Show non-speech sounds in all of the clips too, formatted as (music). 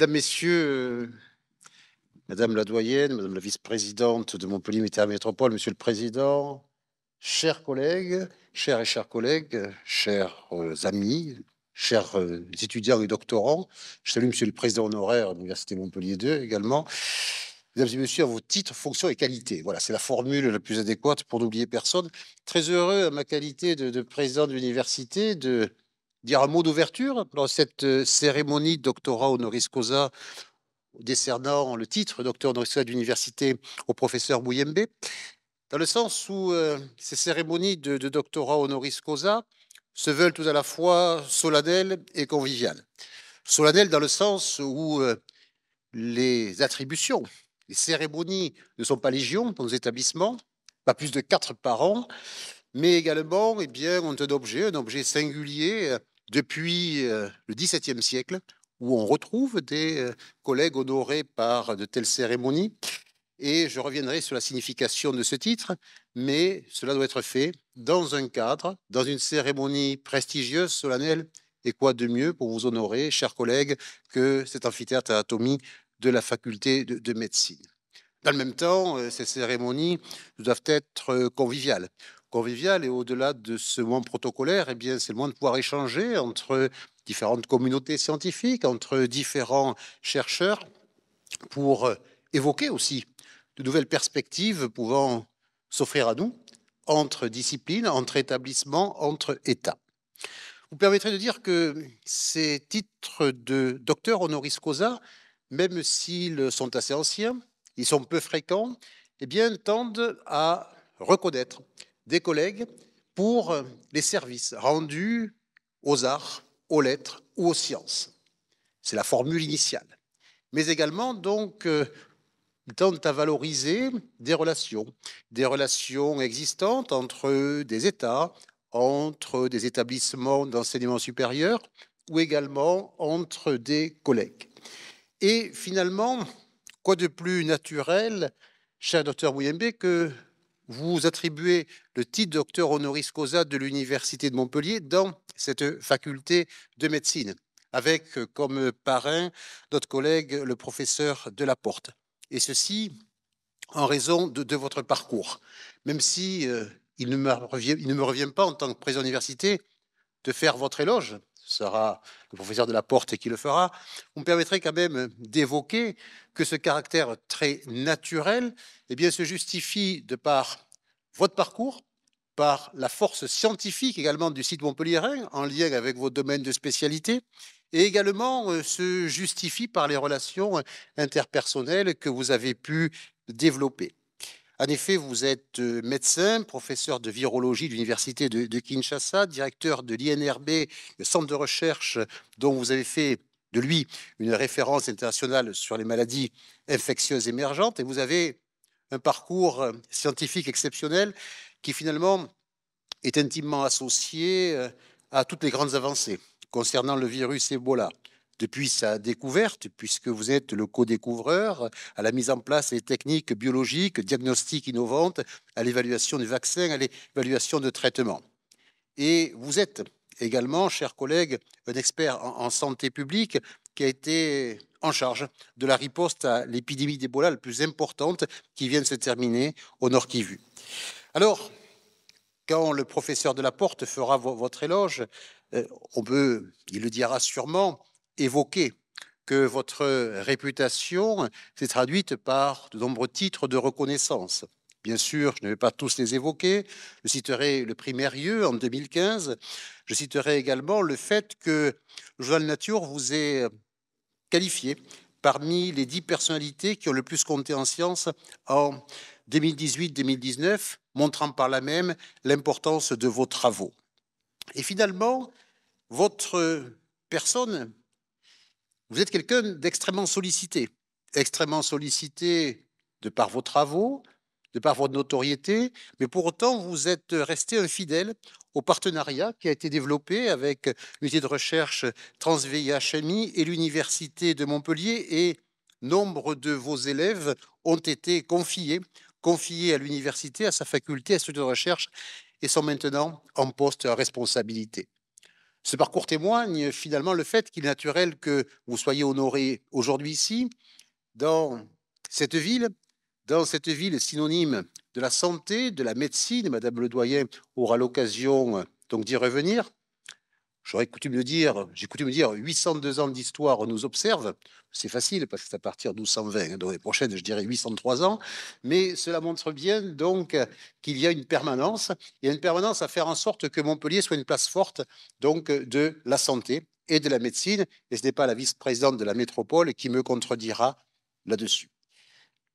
Mesdames, Messieurs, euh, Madame la doyenne, Madame la vice-présidente de Montpellier Métropole, Monsieur le Président, chers collègues, chers et chers collègues, chers euh, amis, chers euh, étudiants et doctorants, je salue Monsieur le Président honoraire de l'Université Montpellier 2 également. Mesdames et messieurs, à vos titres, fonctions et qualités. Voilà, c'est la formule la plus adéquate pour n'oublier personne. Très heureux à ma qualité de, président de l'université de, dire un mot d'ouverture dans cette euh, cérémonie de doctorat honoris causa décernant le titre docteur honoris causa d'université au professeur Bouyembe, dans le sens où euh, ces cérémonies de, doctorat honoris causa se veulent tout à la fois solennelles et conviviales. Solennelles dans le sens où euh, les attributions, les cérémonies ne sont pas légion dans nos établissements, pas plus de quatre par an, mais également eh bien, ont un objet, un objet singulier, depuis euh, le XVIIe siècle, où on retrouve des euh, collègues honorés par de telles cérémonies. Et je reviendrai sur la signification de ce titre, mais cela doit être fait dans un cadre, dans une cérémonie prestigieuse, solennelle. Et quoi de mieux pour vous honorer, chers collègues, que cet amphithéâtre atomie de la faculté de, de médecine. Dans le même temps, euh, ces cérémonies doivent être conviviales convivial. Et au-delà de ce moment protocolaire, eh bien, c'est le moment de pouvoir échanger entre différentes communautés scientifiques, entre différents chercheurs, pour euh, évoquer aussi de nouvelles perspectives pouvant s'offrir à nous entre disciplines, entre établissements, entre États. Vous permettrez de dire que ces titres de docteur honoris causa, même s'ils sont assez anciens, ils sont peu fréquents, eh bien, tendent à reconnaître des collègues pour les services rendus aux arts, aux lettres ou aux sciences. C'est la formule initiale. Mais également, donc, euh, tente à valoriser des relations, des relations existantes entre des États, entre des établissements d'enseignement supérieur ou également entre des collègues. Et finalement, quoi de plus naturel, cher docteur Mouyembe, que vous attribuez le titre docteur honoris causa de l'Université de Montpellier dans cette faculté de médecine, avec comme parrain notre collègue le professeur Delaporte. Et ceci en raison de, votre parcours, même si euh, il, ne me revient, pas en tant que président d'université de faire votre éloge, sera le professeur de la porte qui le fera, vous me permettrez quand même d'évoquer que ce caractère très naturel eh se justifie de par votre parcours, par la force scientifique également du site montpelliérain, en lien avec vos domaines de spécialité, et également euh, se justifie par les relations euh, interpersonnelles que vous avez pu développer. En effet, vous êtes euh, médecin, professeur de virologie de l'Université de, Kinshasa, directeur de l'INRB, le centre de recherche dont vous avez fait de lui une référence internationale sur les maladies infectieuses émergentes. Et vous avez un parcours euh, scientifique exceptionnel qui finalement est intimement associé euh, à toutes les grandes avancées concernant le virus Ebola, depuis sa découverte, puisque vous êtes le co-découvreur, à la mise en place des techniques biologiques, diagnostiques innovantes, à l'évaluation des vaccins, à l'évaluation de traitements. Et vous êtes également, chers collègues, un expert en, santé publique qui a été en charge de la riposte à l'épidémie d'Ebola la plus importante qui vient de se terminer au Nord Kivu. Alors, quand le professeur de la porte fera votre éloge, euh, on peut, il le dira sûrement, évoqué que votre réputation s'est traduite par de nombreux titres de reconnaissance. Bien sûr, je ne vais pas tous les évoquer. Je citerai le prix Mérieux en 2015. Je citerai également le fait que le journal Nature vous est qualifié parmi les dix personnalités qui ont le plus compté en sciences en 2018-2019, montrant par là même l'importance de vos travaux. Et finalement, votre personne vous êtes quelqu'un d'extrêmement sollicité, extrêmement sollicité de par vos travaux, de par votre notoriété, mais pour autant, vous êtes resté infidèle au partenariat qui a été développé avec l'unité de recherche Transvih-HMI et l'université de Montpellier et nombre de vos élèves ont été confiés, confiés à l'université, à sa faculté, à son de recherche et sont maintenant en poste à responsabilité. Ce parcours témoigne finalement le fait qu'il est naturel que vous soyez honoré aujourd'hui ici, dans cette ville, dans cette ville synonyme de la santé, de la médecine. Madame le doyen aura l'occasion euh, donc d'y revenir j'aurais coutume de dire, j'ai coutume de dire, 802 ans d'histoire nous observe. C'est facile parce que c'est à partir de 1220, hein, dans les prochaines, je dirais 803 ans. Mais cela montre bien donc qu'il y a une permanence. Il y a une permanence à faire en sorte que Montpellier soit une place forte donc de la santé et de la médecine. Et ce n'est pas la vice-présidente de la métropole qui me contredira là-dessus.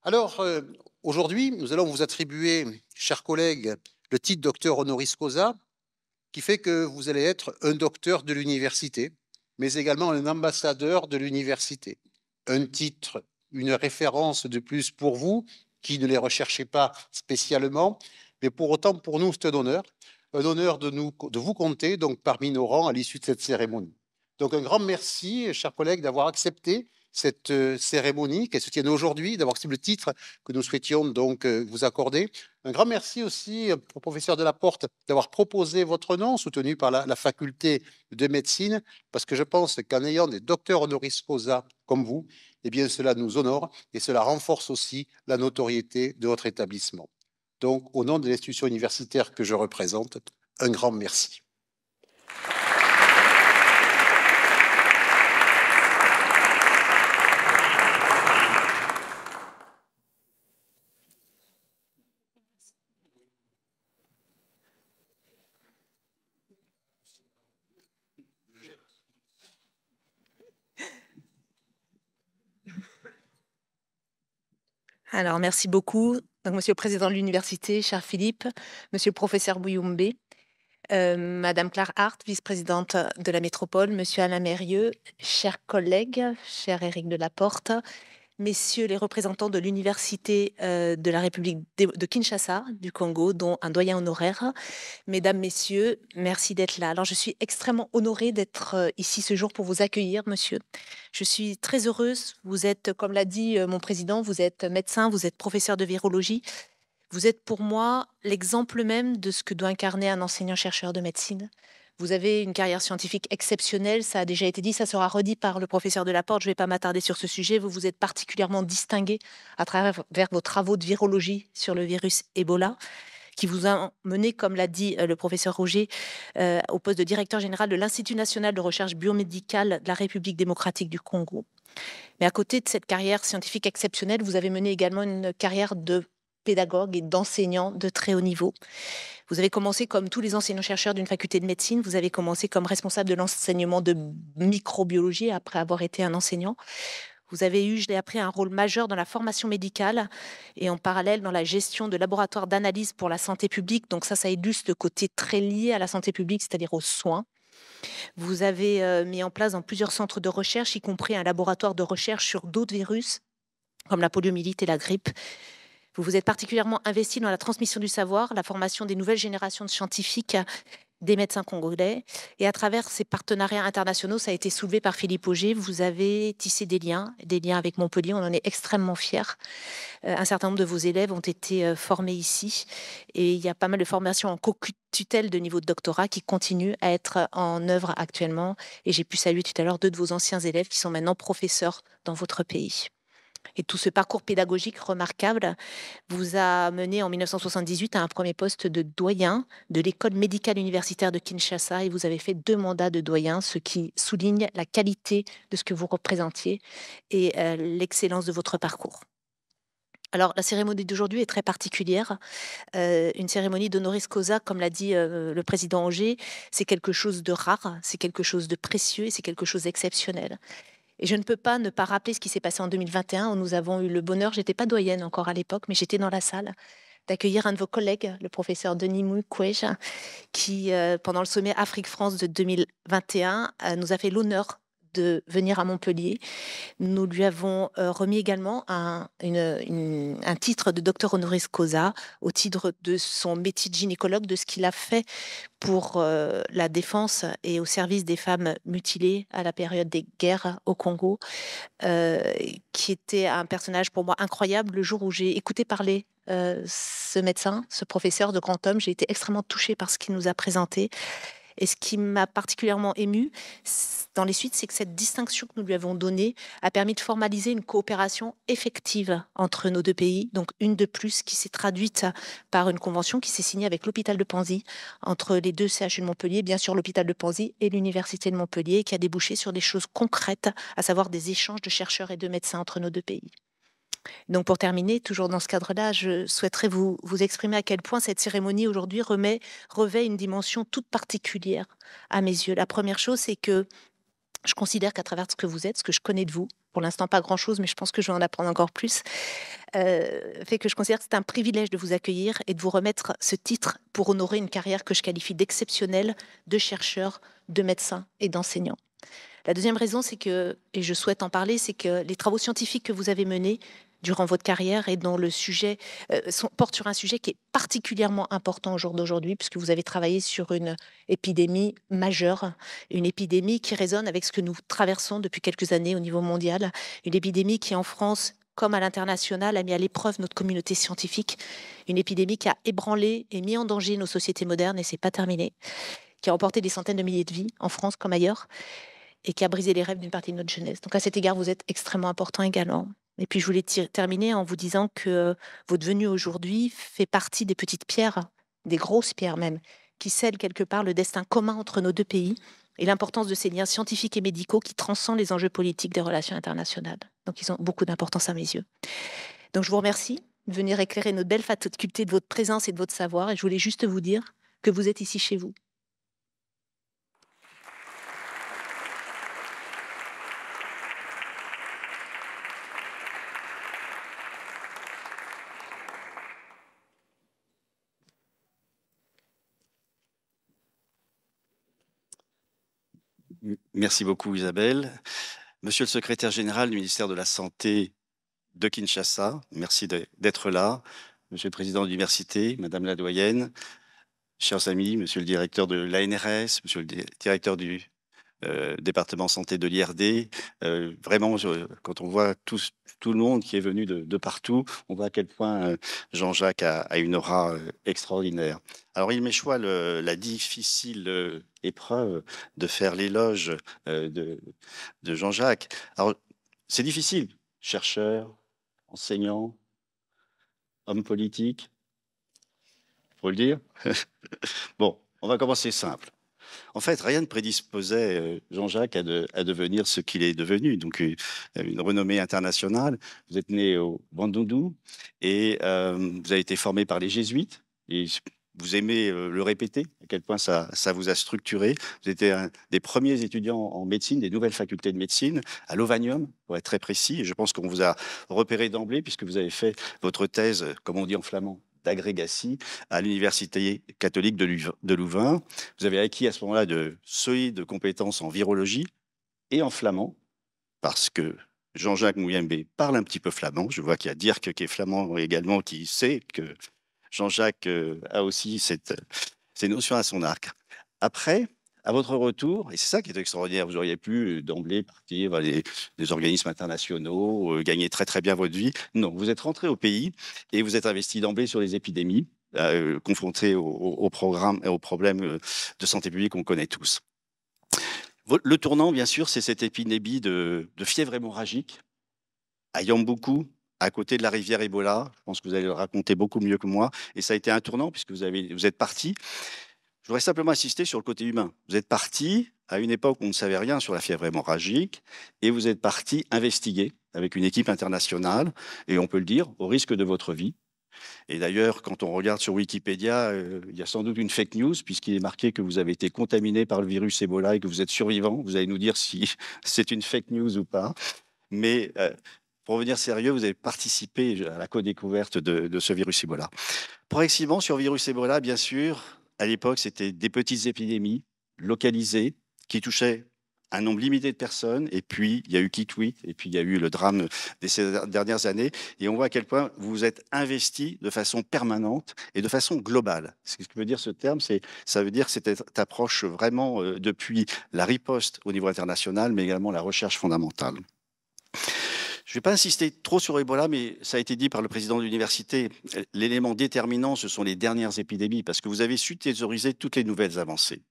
Alors euh, aujourd'hui, nous allons vous attribuer, chers collègues, le titre docteur honoris causa qui fait que vous allez être un docteur de l'université, mais également un ambassadeur de l'université. Un titre, une référence de plus pour vous, qui ne les recherchez pas spécialement, mais pour autant, pour nous, c'est un honneur, un honneur de, vous compter donc parmi nos rangs à l'issue de cette cérémonie. Donc un grand merci, chers collègues, d'avoir accepté cette euh, cérémonie qu'elle se tient aujourd'hui, d'avoir reçu le titre que nous souhaitions donc euh, vous accorder. Un grand merci aussi euh, au professeur Delaporte d'avoir proposé votre nom, soutenu par la, la, faculté de médecine, parce que je pense qu'en ayant des docteurs honoris causa comme vous, eh bien cela nous honore et cela renforce aussi la notoriété de votre établissement. Donc, au nom de l'institution universitaire que je représente, un grand merci. Alors, merci beaucoup. monsieur le président de l'université, cher Philippe, monsieur le professeur Bouyoumbe, euh, madame Claire Hart, vice-présidente de la métropole, monsieur Alain Mérieux, chers collègues, cher Éric Delaporte, messieurs les représentants de l'Université euh, de la République de Kinshasa, du Congo, dont un doyen honoraire. Mesdames, messieurs, merci d'être là. Alors, je suis extrêmement honorée d'être euh, ici ce jour pour vous accueillir, monsieur. Je suis très heureuse. Vous êtes, comme l'a dit euh, mon président, vous êtes médecin, vous êtes professeur de virologie. Vous êtes pour moi l'exemple même de ce que doit incarner un enseignant-chercheur de médecine. Vous avez une carrière scientifique exceptionnelle, ça a déjà été dit, ça sera redit par le professeur Delaporte, je ne vais pas m'attarder sur ce sujet. Vous vous êtes particulièrement distingué à travers vos travaux de virologie sur le virus Ebola qui vous a mené, comme l'a dit euh, le professeur Roger, euh, au poste de directeur général de l'Institut national de recherche biomédicale de la République démocratique du Congo. Mais à côté de cette carrière scientifique exceptionnelle, vous avez mené également une carrière de pédagogue et d'enseignants de très haut niveau. Vous avez commencé comme tous les enseignants-chercheurs d'une faculté de médecine, vous avez commencé comme responsable de l'enseignement de microbiologie après avoir été un enseignant. Vous avez eu, je l'ai appris, un rôle majeur dans la formation médicale et en parallèle dans la gestion de laboratoires d'analyse pour la santé publique. Donc ça, ça illustre le côté très lié à la santé publique, c'est-à-dire aux soins. Vous avez euh, mis en place dans plusieurs centres de recherche, y compris un laboratoire de recherche sur d'autres virus comme la poliomyélite et la grippe. Vous vous êtes particulièrement investi dans la transmission du savoir, la formation des nouvelles générations de scientifiques des médecins congolais. Et à travers ces partenariats internationaux, ça a été soulevé par Philippe Auger. Vous avez tissé des liens, des liens avec Montpellier. On en est extrêmement fiers. Euh, un certain nombre de vos élèves ont été euh, formés ici. Et il y a pas mal de formations en co-tutelle de niveau de doctorat qui continuent à être euh, en œuvre actuellement. Et j'ai pu saluer tout à l'heure deux de vos anciens élèves qui sont maintenant professeurs dans votre pays et tout ce parcours pédagogique remarquable vous a mené en 1978 à un premier poste de doyen de l'école médicale universitaire de Kinshasa et vous avez fait deux mandats de doyen, ce qui souligne la qualité de ce que vous représentiez et euh, l'excellence de votre parcours. Alors, la cérémonie d'aujourd'hui est très particulière. Euh, une cérémonie d'honoris causa, comme l'a dit euh, le président Auger, c'est quelque chose de rare, c'est quelque chose de précieux et c'est quelque chose d'exceptionnel. Et je ne peux pas ne pas rappeler ce qui s'est passé en 2021 où nous avons eu le bonheur, j'étais pas doyenne encore à l'époque, mais j'étais dans la salle, d'accueillir un de vos collègues, le professeur Denis Mukwege, qui, euh, pendant le sommet Afrique-France de 2021, euh, nous a fait l'honneur de venir à Montpellier. Nous lui avons euh, remis également un, titre de docteur honoris causa au titre de son métier de gynécologue, de ce qu'il a fait pour euh, la défense et au service des femmes mutilées à la période des guerres au Congo, euh, qui était un personnage pour moi incroyable. Le jour où j'ai écouté parler ce médecin, ce professeur de grand homme, j'ai été extrêmement touchée par ce qu'il nous a présenté et ce qui m'a particulièrement ému dans les suites, c'est que cette distinction que nous lui avons donnée a permis de formaliser une coopération effective entre nos deux pays, donc une de plus qui s'est traduite par une convention qui s'est signée avec l'hôpital de Panzy, entre les deux CHU de Montpellier, bien sûr l'hôpital de Panzy et l'université de Montpellier, qui a débouché sur des choses concrètes, à savoir des échanges de chercheurs et de médecins entre nos deux pays. Donc pour terminer, toujours dans ce cadre-là, je souhaiterais vous, vous exprimer à quel point cette cérémonie aujourd'hui remet, revêt une dimension toute particulière à mes yeux. La première chose, c'est que je considère qu'à travers ce que vous êtes, ce que je connais de vous, pour l'instant pas grand-chose, mais je pense que je vais en apprendre encore plus, euh, fait que je considère que c'est un privilège de vous accueillir et de vous remettre ce titre pour honorer une carrière que je qualifie d'exceptionnelle de chercheur, de médecin et d'enseignant. La deuxième raison, c'est que, et je souhaite en parler, c'est que les travaux scientifiques que vous avez menés durant votre carrière et dont le sujet euh, sont, porte sur un sujet qui est particulièrement important au jour d'aujourd'hui, puisque vous avez travaillé sur une épidémie majeure, une épidémie qui résonne avec ce que nous traversons depuis quelques années au niveau mondial, une épidémie qui en France comme à l'international, a mis à l'épreuve notre communauté scientifique. Une épidémie qui a ébranlé et mis en danger nos sociétés modernes, et c'est pas terminé, qui a emporté des centaines de milliers de vies en France comme ailleurs et qui a brisé les rêves d'une partie de notre jeunesse. Donc à cet égard, vous êtes extrêmement important également. Et puis je voulais terminer en vous disant que euh, votre venue aujourd'hui fait partie des petites pierres, des grosses pierres même, qui scellent quelque part le destin commun entre nos deux pays et l'importance de ces liens scientifiques et médicaux qui transcendent les enjeux politiques des relations internationales. Donc ils ont beaucoup d'importance à mes yeux. Donc je vous remercie de venir éclairer notre belle faculté de votre présence et de votre savoir. Et je voulais juste vous dire que vous êtes ici chez vous Merci beaucoup Isabelle. Monsieur le secrétaire général du ministère de la Santé de Kinshasa, merci d'être là. Monsieur le président de l'université, Madame la doyenne, chers amis, monsieur le directeur de l'ANRS, monsieur le directeur du euh, département santé de l'IRD. Euh, vraiment, quand on voit tout, le monde qui est venu de, partout, on voit à quel point euh, Jean-Jacques a, une aura extraordinaire. Alors, il m'échoit la difficile épreuve de faire l'éloge de, de Jean-Jacques. Alors, c'est difficile, chercheur, enseignant, homme politique, faut le dire. (laughs) bon, on va commencer simple. En fait, rien ne prédisposait euh, Jean-Jacques à, devenir ce qu'il est devenu. Donc, euh, une, renommée internationale. Vous êtes né au Bandundu et euh, vous avez été formé par les jésuites. Et vous aimez le répéter, à quel point ça, vous a structuré. Vous étiez un des premiers étudiants en médecine, des nouvelles facultés de médecine, à l'Ovanium, pour être très précis. je pense qu'on vous a repéré d'emblée, puisque vous avez fait votre thèse, comme on dit en flamand, agrégatie à l'Université catholique de Louvain. Vous avez acquis à ce moment-là de solides compétences en virologie et en flamand, parce que Jean-Jacques Mouyembe parle un petit peu flamand. Je vois qu'il y a Dirk qui est flamand également, qui sait que Jean-Jacques euh, a aussi cette, euh, ces notions à son arc. Après, à votre retour, et c'est ça qui est extraordinaire, vous auriez pu euh, d'emblée partir vers des organismes internationaux, euh, gagner très très bien votre vie. Non, vous êtes rentré au pays et vous êtes investi d'emblée sur les épidémies, euh, confronté au, et aux problèmes de santé publique qu'on connaît tous. Le tournant, bien sûr, c'est cette épidémie de, fièvre hémorragique à Yamboukou, à côté de la rivière Ebola. Je pense que vous allez le raconter beaucoup mieux que moi. Et ça a été un tournant puisque vous, avez, vous êtes parti je voudrais simplement insister sur le côté humain. Vous êtes parti à une époque où on ne savait rien sur la fièvre hémorragique et vous êtes parti investiguer avec une équipe internationale et on peut le dire au risque de votre vie. Et d'ailleurs, quand on regarde sur Wikipédia, euh, il y a sans doute une fake news, puisqu'il est marqué que vous avez été contaminé par le virus Ebola et que vous êtes survivant. Vous allez nous dire si (laughs) c'est une fake news ou pas. Mais euh, pour revenir sérieux, vous avez participé à la co-découverte de, ce virus Ebola. Progressivement sur virus Ebola, bien sûr, à l'époque, c'était des petites épidémies localisées qui touchaient un nombre limité de personnes, et puis il y a eu Kitwit, et puis il y a eu le drame de ces dernières années, et on voit à quel point vous êtes investi de façon permanente et de façon globale. Ce que veut dire ce terme, c'est ça veut dire cette approche vraiment euh, depuis la riposte au niveau international, mais également la recherche fondamentale. Je ne vais pas insister trop sur Ebola, mais ça a été dit par le président de l'université. L'élément déterminant, ce sont les dernières épidémies, parce que vous avez su thésauriser toutes les nouvelles avancées.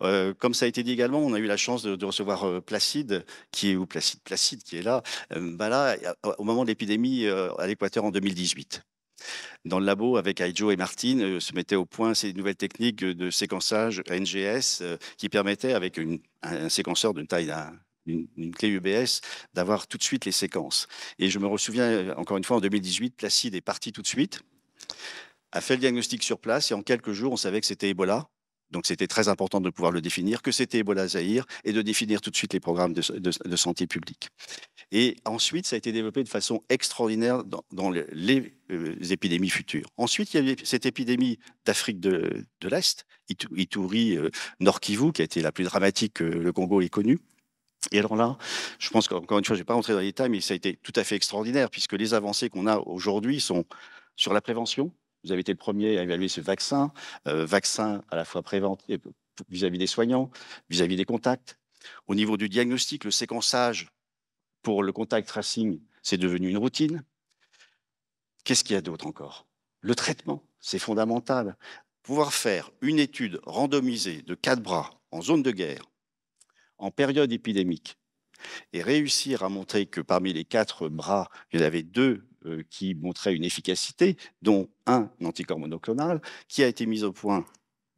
Euh, comme ça a été dit également, on a eu la chance de, recevoir euh, Placide, qui est ou Placide, Placide qui est là, euh, bah là au moment de l'épidémie à l'Équateur en 2018. Dans le labo, avec Aijo et Martine, se mettaient au point ces nouvelles techniques de séquençage NGS qui permettaient, avec un, un séquenceur d'une taille d'un une clé UBS, d'avoir tout de suite les séquences. Et je me souviens, euh, encore une fois, en 2018, Placide est parti tout de suite, a fait le diagnostic sur place, et en quelques jours, on savait que c'était Ebola. Donc c'était très important de pouvoir le définir, que c'était Ebola Zahir, et de définir tout de suite les programmes de, santé publique. Et ensuite, ça a été développé de façon extraordinaire dans, les, euh, épidémies futures. Ensuite, il y a cette épidémie d'Afrique de, de l'Est, Ituri, euh, Nord Kivu, qui a été la plus dramatique que le Congo ait connue. Et alors là, je pense qu'encore une fois, je ne vais pas rentrer dans les détails, mais ça a été tout à fait extraordinaire, puisque les avancées qu'on a aujourd'hui sont sur la prévention. Vous avez été le premier à évaluer ce vaccin, euh, vaccin à la fois préventif euh, vis-à-vis des soignants, vis-à-vis -vis des contacts. Au niveau du diagnostic, le séquençage pour le contact tracing, c'est devenu une routine. Qu'est-ce qu'il y a d'autre encore Le traitement, c'est fondamental. Pouvoir faire une étude randomisée de quatre bras en zone de guerre, en période épidémique et réussir à montrer que parmi les quatre bras, il y en avait deux euh, qui montraient une efficacité, dont un anticorps monoclonal, qui a été mis au point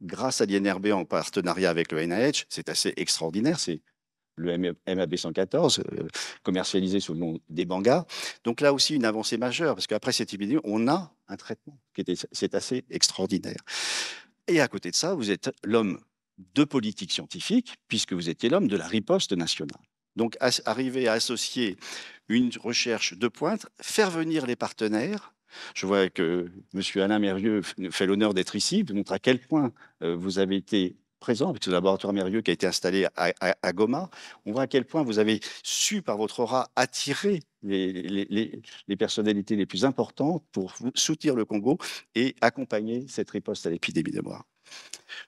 grâce à l'INRB en partenariat avec le NIH. C'est assez extraordinaire, c'est le MAB 114, euh, commercialisé sous le nom des Bangas. Donc là aussi, une avancée majeure, parce qu'après cette épidémie, on a un traitement qui C'est assez extraordinaire. Et à côté de ça, vous êtes l'homme de politique scientifique, puisque vous étiez l'homme de la riposte nationale. Donc arriver à associer une recherche de pointe, faire venir les partenaires. Je vois que M. Alain Mérieux fait l'honneur d'être ici, vous montre à quel point euh, vous avez été présent avec ce laboratoire Mérieux qui a été installé à, Goma. On voit à quel point vous avez su, par votre aura, attirer les, personnalités les plus importantes pour soutenir le Congo et accompagner cette riposte à l'épidémie de mort.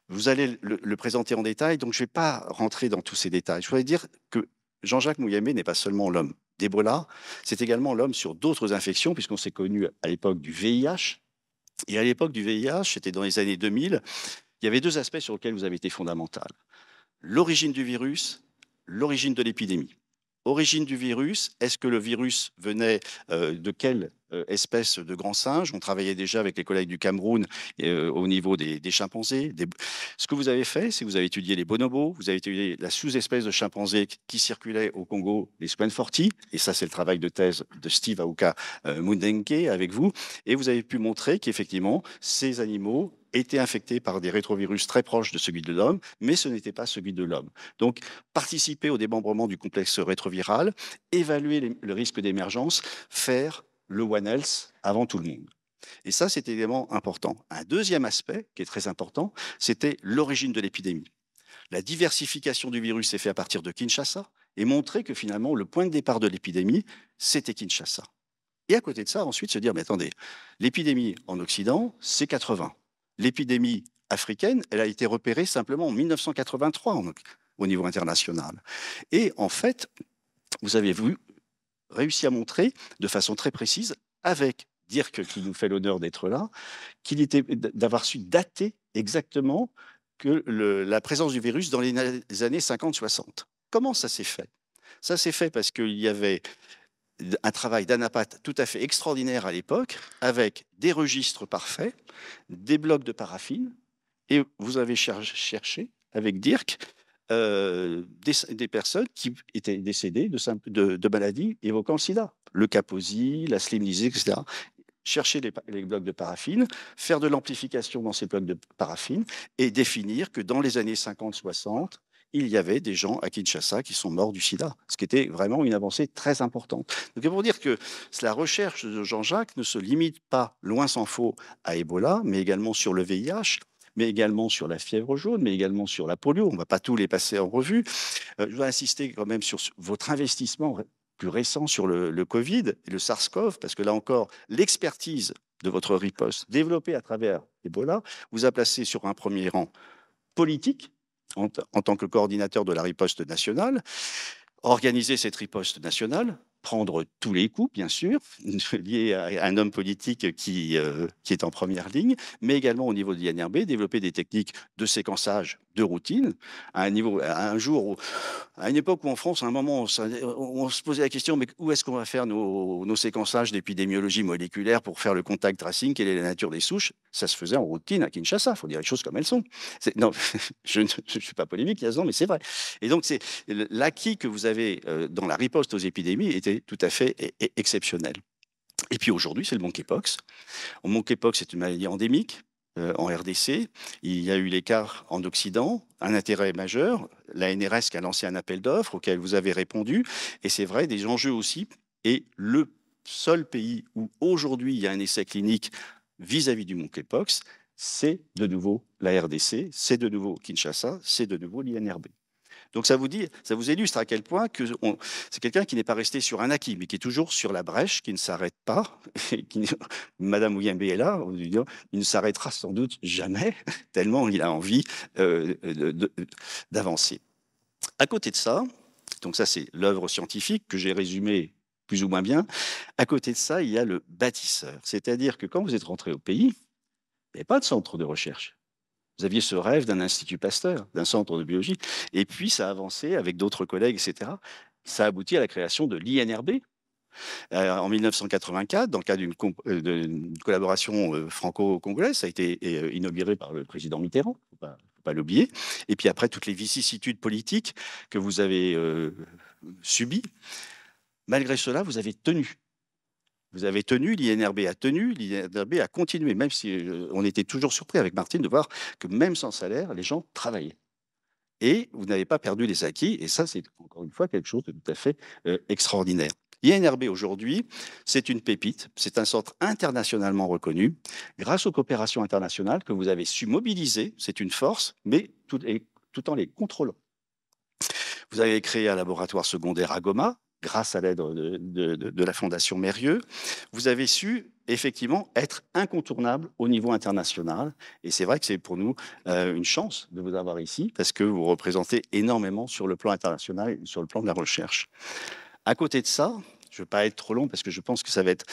Vous allez le, présenter en détail, donc je ne vais pas rentrer dans tous ces détails. Je voudrais dire que Jean-Jacques Mouyamé n'est pas seulement l'homme d'Ebola, c'est également l'homme sur d'autres infections, puisqu'on s'est connu à l'époque du VIH. Et à l'époque du VIH, c'était dans les années 2000, il y avait deux aspects sur lesquels vous avez été fondamental. L'origine du virus, l'origine de l'épidémie. Origine du virus, est-ce que le virus venait euh, de quel... Euh, espèces de grands singes. On travaillait déjà avec les collègues du Cameroun euh, au niveau des, chimpanzés. Ce que vous avez fait, c'est que vous avez étudié les bonobos, vous avez étudié la sous-espèce de chimpanzés qui circulait au Congo, les Spenforti, et ça c'est le travail de thèse de Steve Aouka euh, Mundenke avec vous, et vous avez pu montrer qu'effectivement, ces animaux étaient infectés par des rétrovirus très proches de celui de l'homme, mais ce n'était pas celui de l'homme. Donc, participer au démembrement du complexe rétroviral, évaluer le risque d'émergence, faire le One else » avant tout le monde. Et ça, c'est également important. Un deuxième aspect qui est très important, c'était l'origine de l'épidémie. La diversification du virus s'est faite à partir de Kinshasa et montrer que finalement, le point de départ de l'épidémie, c'était Kinshasa. Et à côté de ça, ensuite, se dire, mais attendez, l'épidémie en Occident, c'est 80. L'épidémie africaine, elle a été repérée simplement en 1983 au niveau international. Et en fait, vous avez vu réussi à montrer de façon très précise, avec Dirk qui nous fait l'honneur d'être là, qu'il était d'avoir su dater exactement que la présence du virus dans les, années 50-60. Comment ça s'est fait Ça s'est fait parce qu'il y avait un travail d'anapat tout à fait extraordinaire à l'époque, avec des registres parfaits, des blocs de paraffine, et vous avez cherché avec Dirk euh, des, personnes qui étaient décédées de, maladies évoquant le sida, le Kaposi, la slimnysée, etc. Chercher les, blocs de paraffine, faire de l'amplification dans ces blocs de paraffine et définir que dans les années 50-60, il y avait des gens à Kinshasa qui sont morts du sida, ce qui était vraiment une avancée très importante. Donc, pour dire que la recherche de Jean-Jacques ne se limite pas, loin s'en faut, à Ebola, mais également sur le VIH, mais également sur la fièvre jaune, mais également sur la polio. On ne va pas tous les passer en revue. Euh, je dois insister quand même sur votre investissement plus récent sur le, Covid et le SARS-CoV, parce que là encore, l'expertise de votre riposte développée à travers Ebola vous a placé sur un premier rang politique en, en tant que coordinateur de la riposte nationale, organiser cette riposte nationale, prendre tous les coups, bien sûr, (laughs) liés à un homme politique qui, euh, qui est en première ligne, mais également au niveau de l'INRB, développer des techniques de séquençage de routine à un niveau, à un jour, à une époque où en France, à un moment, on, se posait la question, mais où est-ce qu'on va faire nos, nos séquençages d'épidémiologie moléculaire pour faire le contact tracing, quelle est la nature des souches Ça se faisait en routine à Kinshasa, il faut dire les choses comme elles sont. Non, (laughs) je ne suis pas polémique, mais c'est vrai. Et donc, c'est l'acquis que vous avez euh, dans la riposte aux épidémies était tout à fait exceptionnel. Et puis aujourd'hui, c'est le monkeypox. Le monkeypox est une maladie endémique euh, en RDC. Il y a eu l'écart en Occident, un intérêt majeur. La NRS qui a lancé un appel d'offres auquel vous avez répondu. Et c'est vrai, des enjeux aussi. Et le seul pays où aujourd'hui il y a un essai clinique vis-à-vis -vis du monkeypox, c'est de nouveau la RDC, c'est de nouveau Kinshasa, c'est de nouveau l'INRB. Donc ça vous dit, ça vous illustre à quel point que c'est quelqu'un qui n'est pas resté sur un acquis, mais qui est toujours sur la brèche, qui ne s'arrête pas. (laughs) Et qui, Madame là, est là, il ne s'arrêtera sans doute jamais, (laughs) tellement il a envie euh, d'avancer. À côté de ça, donc ça c'est l'œuvre scientifique que j'ai résumée plus ou moins bien. À côté de ça, il y a le bâtisseur, c'est-à-dire que quand vous êtes rentré au pays, il n'y a pas de centre de recherche. Vous aviez ce rêve d'un institut Pasteur, d'un centre de biologie, et puis ça a avancé avec d'autres collègues, etc. Ça a abouti à la création de l'INRB, euh, en 1984, dans le cadre d'une euh, collaboration euh, franco-congolaise, ça a été inauguré par le président Mitterrand, il ne faut pas l'oublier. Et puis après, toutes les vicissitudes politiques que vous avez subies, malgré cela, vous avez tenu. Vous avez tenu, l'INRB a tenu, l'INRB a continué, même si euh, on était toujours surpris avec Martine de voir que même sans salaire, les gens travaillaient. Et vous n'avez pas perdu les acquis, et ça, c'est encore une fois quelque chose de tout à fait euh, extraordinaire. L'INRB aujourd'hui, c'est une pépite, c'est un centre internationalement reconnu. Grâce aux coopérations internationales que vous avez su mobiliser, c'est une force, mais tout, tout en les contrôlant. Vous avez créé un laboratoire secondaire à Goma, grâce à l'aide de, la Fondation Mérieux, vous avez su effectivement être incontournable au niveau international. Et c'est vrai que c'est pour nous euh, une chance de vous avoir ici, parce que vous représentez énormément sur le plan international et sur le plan de la recherche. À côté de ça, je ne vais pas être trop long parce que je pense que ça va être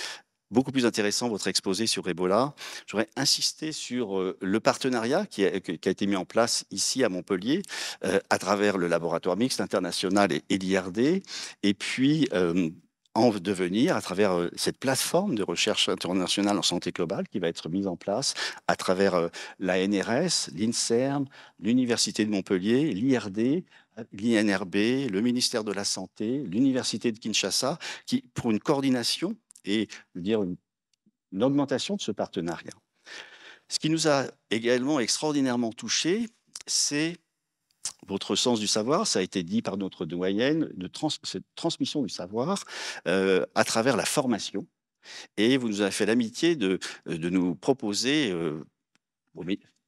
beaucoup plus intéressant votre exposé sur Ebola. J'aurais insisté sur euh, le partenariat qui a, été mis en place ici à Montpellier euh, à travers le laboratoire mixte international et, l'IRD. Et puis, euh, en devenir à travers cette plateforme de recherche internationale en santé globale qui va être mise en place à travers la NRS, l'INSERM, l'Université de Montpellier, l'IRD, l'INRB, le ministère de la Santé, l'Université de Kinshasa, qui, pour une coordination et dire une, augmentation de ce partenariat. Ce qui nous a également extraordinairement touchés, c'est votre sens du savoir, ça a été dit par notre doyenne, de cette transmission du savoir euh, à travers la formation. Et vous nous avez fait l'amitié de, nous proposer, euh,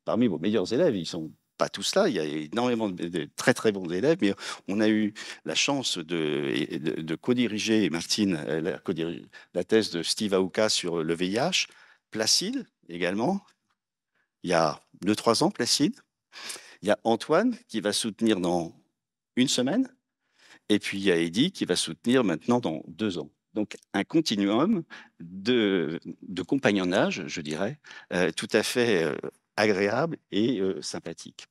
parmi vos meilleurs élèves, ils sont pas tout cela, il y a énormément de, très très bons élèves, mais on a eu la chance de, de, co-diriger, Martine, euh, la, thèse de Steve Aouka sur le VIH, Placide également, il y a 2-3 ans, Placide. Il y a Antoine qui va soutenir dans une semaine, et puis il y a Eddy qui va soutenir maintenant dans deux ans. Donc un continuum de, de compagnonnage, je dirais, euh, tout à fait euh, agréable et euh, sympathique.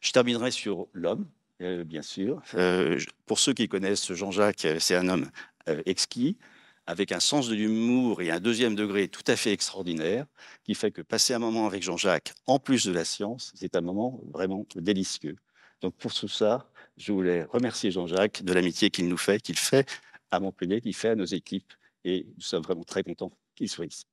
Je terminerai sur l'homme, euh, bien sûr. Euh, pour ceux qui connaissent Jean-Jacques, c'est un homme exquis, avec un sens de l'humour et un deuxième degré tout à fait extraordinaire, qui fait que passer un moment avec Jean-Jacques, en plus de la science, c'est un moment vraiment délicieux. Donc pour tout ça, je voulais remercier Jean-Jacques de l'amitié qu'il nous fait, qu'il fait à Montpellier, qu'il fait à nos équipes, et nous sommes vraiment très contents qu'il soit ici.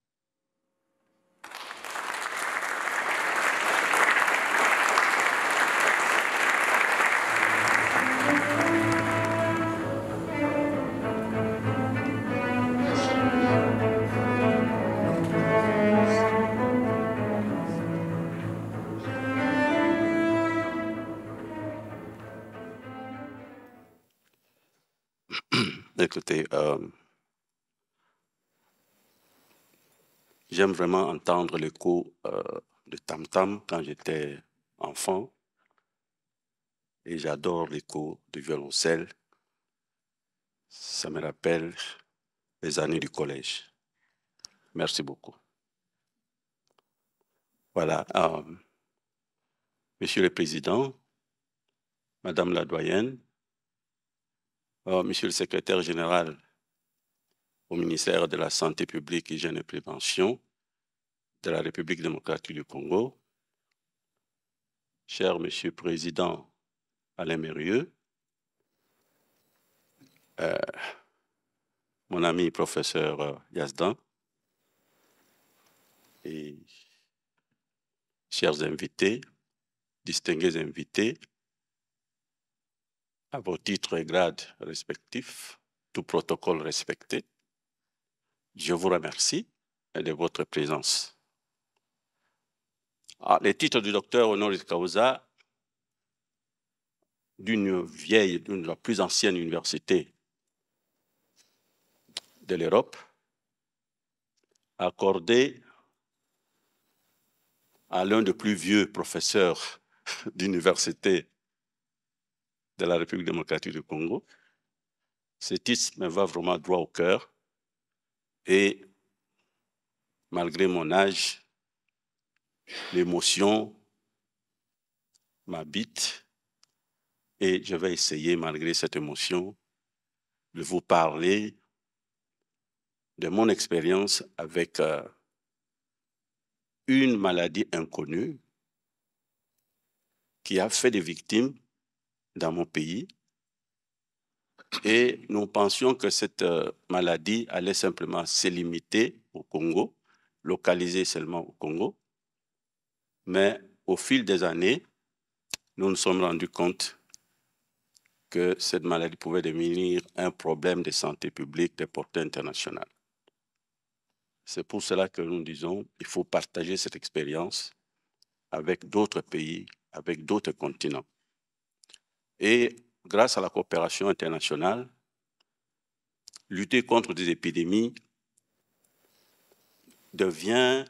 Écoutez, euh, J'aime vraiment entendre l'écho euh, de Tam Tam quand j'étais enfant. Et j'adore l'écho du violoncelle. Ça me rappelle les années du collège. Merci beaucoup. Voilà. Euh, Monsieur le Président, Madame la Doyenne, Oh, monsieur le secrétaire général au ministère de la Santé publique, Hygiène et Prévention de la République démocratique du Congo, cher Monsieur le Président Alain Mérieux, euh, mon ami professeur euh, Yazdan, et chers invités, distingués invités, à vos titres et grades respectifs, tout protocole respecté. Je vous remercie de votre présence. Ah, les titres du docteur honoris causa d'une vieille, d'une la plus ancienne université de l'Europe, accordé à l'un des plus vieux professeurs (laughs) d'université de la République démocratique du Congo. Ce titre me va vraiment droit au cœur et malgré mon âge, l'émotion m'habite et je vais essayer, malgré cette émotion, de vous parler de mon expérience avec euh, une maladie inconnue qui a fait des victimes dans mon pays. Et nous pensions que cette euh, maladie allait simplement se limiter au Congo, localisée seulement au Congo. Mais au fil des années, nous nous sommes rendus compte que cette maladie pouvait devenir un problème de santé publique de portée internationale. C'est pour cela que nous disons qu'il faut partager cette expérience avec d'autres pays, avec d'autres continents. Et grâce à la coopération internationale, lutter contre des épidémies devient,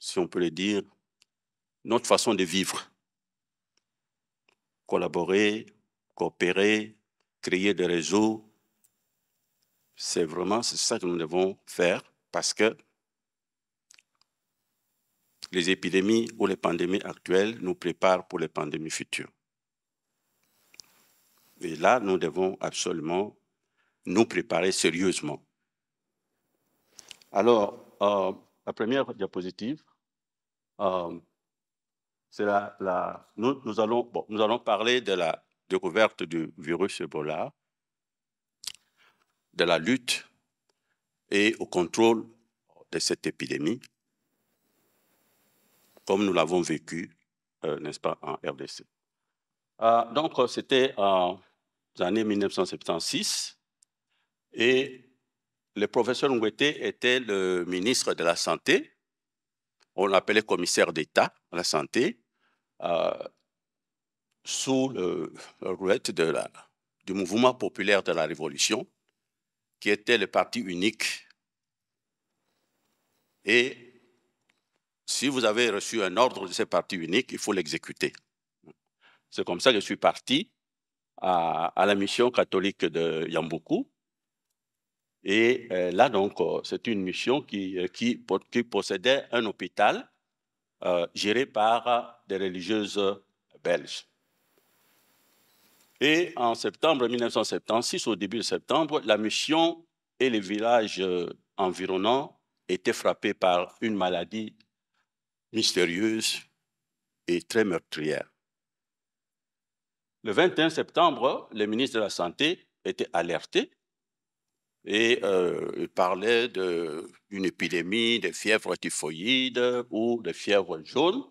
si on peut le dire, notre façon de vivre. Collaborer, coopérer, créer des réseaux, c'est vraiment ça que nous devons faire parce que les épidémies ou les pandémies actuelles nous préparent pour les pandémies futures. Et là, nous devons absolument nous préparer sérieusement. Alors, euh, la première diapositive, euh, c'est la, nous, allons, nous allons parler de la découverte du virus Ebola, de la lutte et au contrôle de cette épidémie, comme nous l'avons vécu, euh, n'est-ce pas, en RDC. donc, c'était années 1976 et le professeur Ngwete était le ministre de la Santé. On l'appelait commissaire d'État à la Santé euh, sous le, du mouvement populaire de la Révolution qui était le parti unique. Et si vous avez reçu un ordre de ce parti unique, il faut l'exécuter. C'est comme ça que je suis parti à, la mission catholique de Yamboukou. Et euh, là, donc, euh, c'est une mission qui, euh, possédait un hôpital géré par des religieuses belges. Et en septembre 1976, au début de septembre, la mission et les villages environnants étaient frappés par une maladie mystérieuse et très meurtrière. Le 21 septembre, les ministres de la Santé était alerté et euh, il parlait d'une épidémie de fièvre typhoïde ou de fièvre jaune.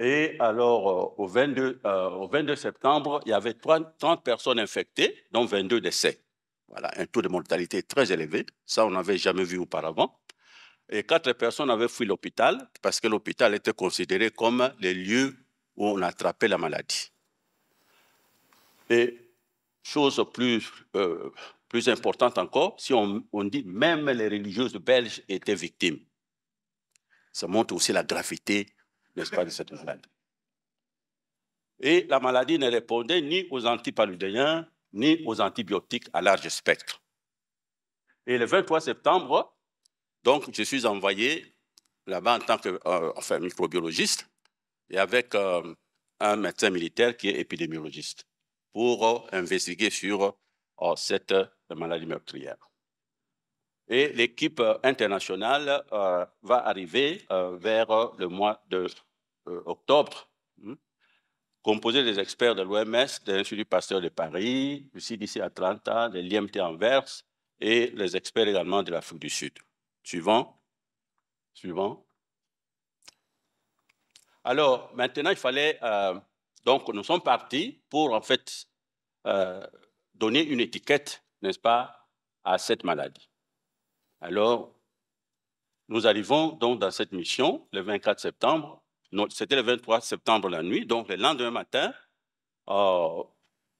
Et alors, euh, au, 22, euh, septembre, il y avait 30, personnes infectées, dont 22 décès. Voilà, un taux de mortalité très élevé. Ça, on n'avait jamais vu auparavant. Et quatre personnes avaient fui l'hôpital parce que l'hôpital était considéré comme le lieu où on attrapait la maladie. Et chose plus, euh, importante encore, si on, dit même les religieuses belges étaient victimes, ça montre aussi la gravité, n'est-ce pas, de cette maladie. Et la maladie ne répondait ni aux antipaludéens, ni aux antibiotiques à large spectre. Et le 23 septembre, donc, je suis envoyé là-bas en tant que euh, microbiologiste et avec euh, un médecin militaire qui est épidémiologiste pour investiguer sur euh, cette euh, maladie meurtrière. Et l'équipe euh, internationale va arriver vers le mois d'octobre, octobre, hein, composée des experts de l'OMS, de l'Institut Pasteur de Paris, du CDC Atlanta, de l'IMT Anvers et les experts également de l'Afrique du Sud. Suivant. Suivant. Alors, maintenant, il fallait donc, nous sommes partis pour, en fait, euh, donner une étiquette, n'est-ce pas, à cette maladie. Alors, nous arrivons donc dans cette mission le 24 septembre. C'était le 23 septembre la nuit, donc le lendemain matin, euh,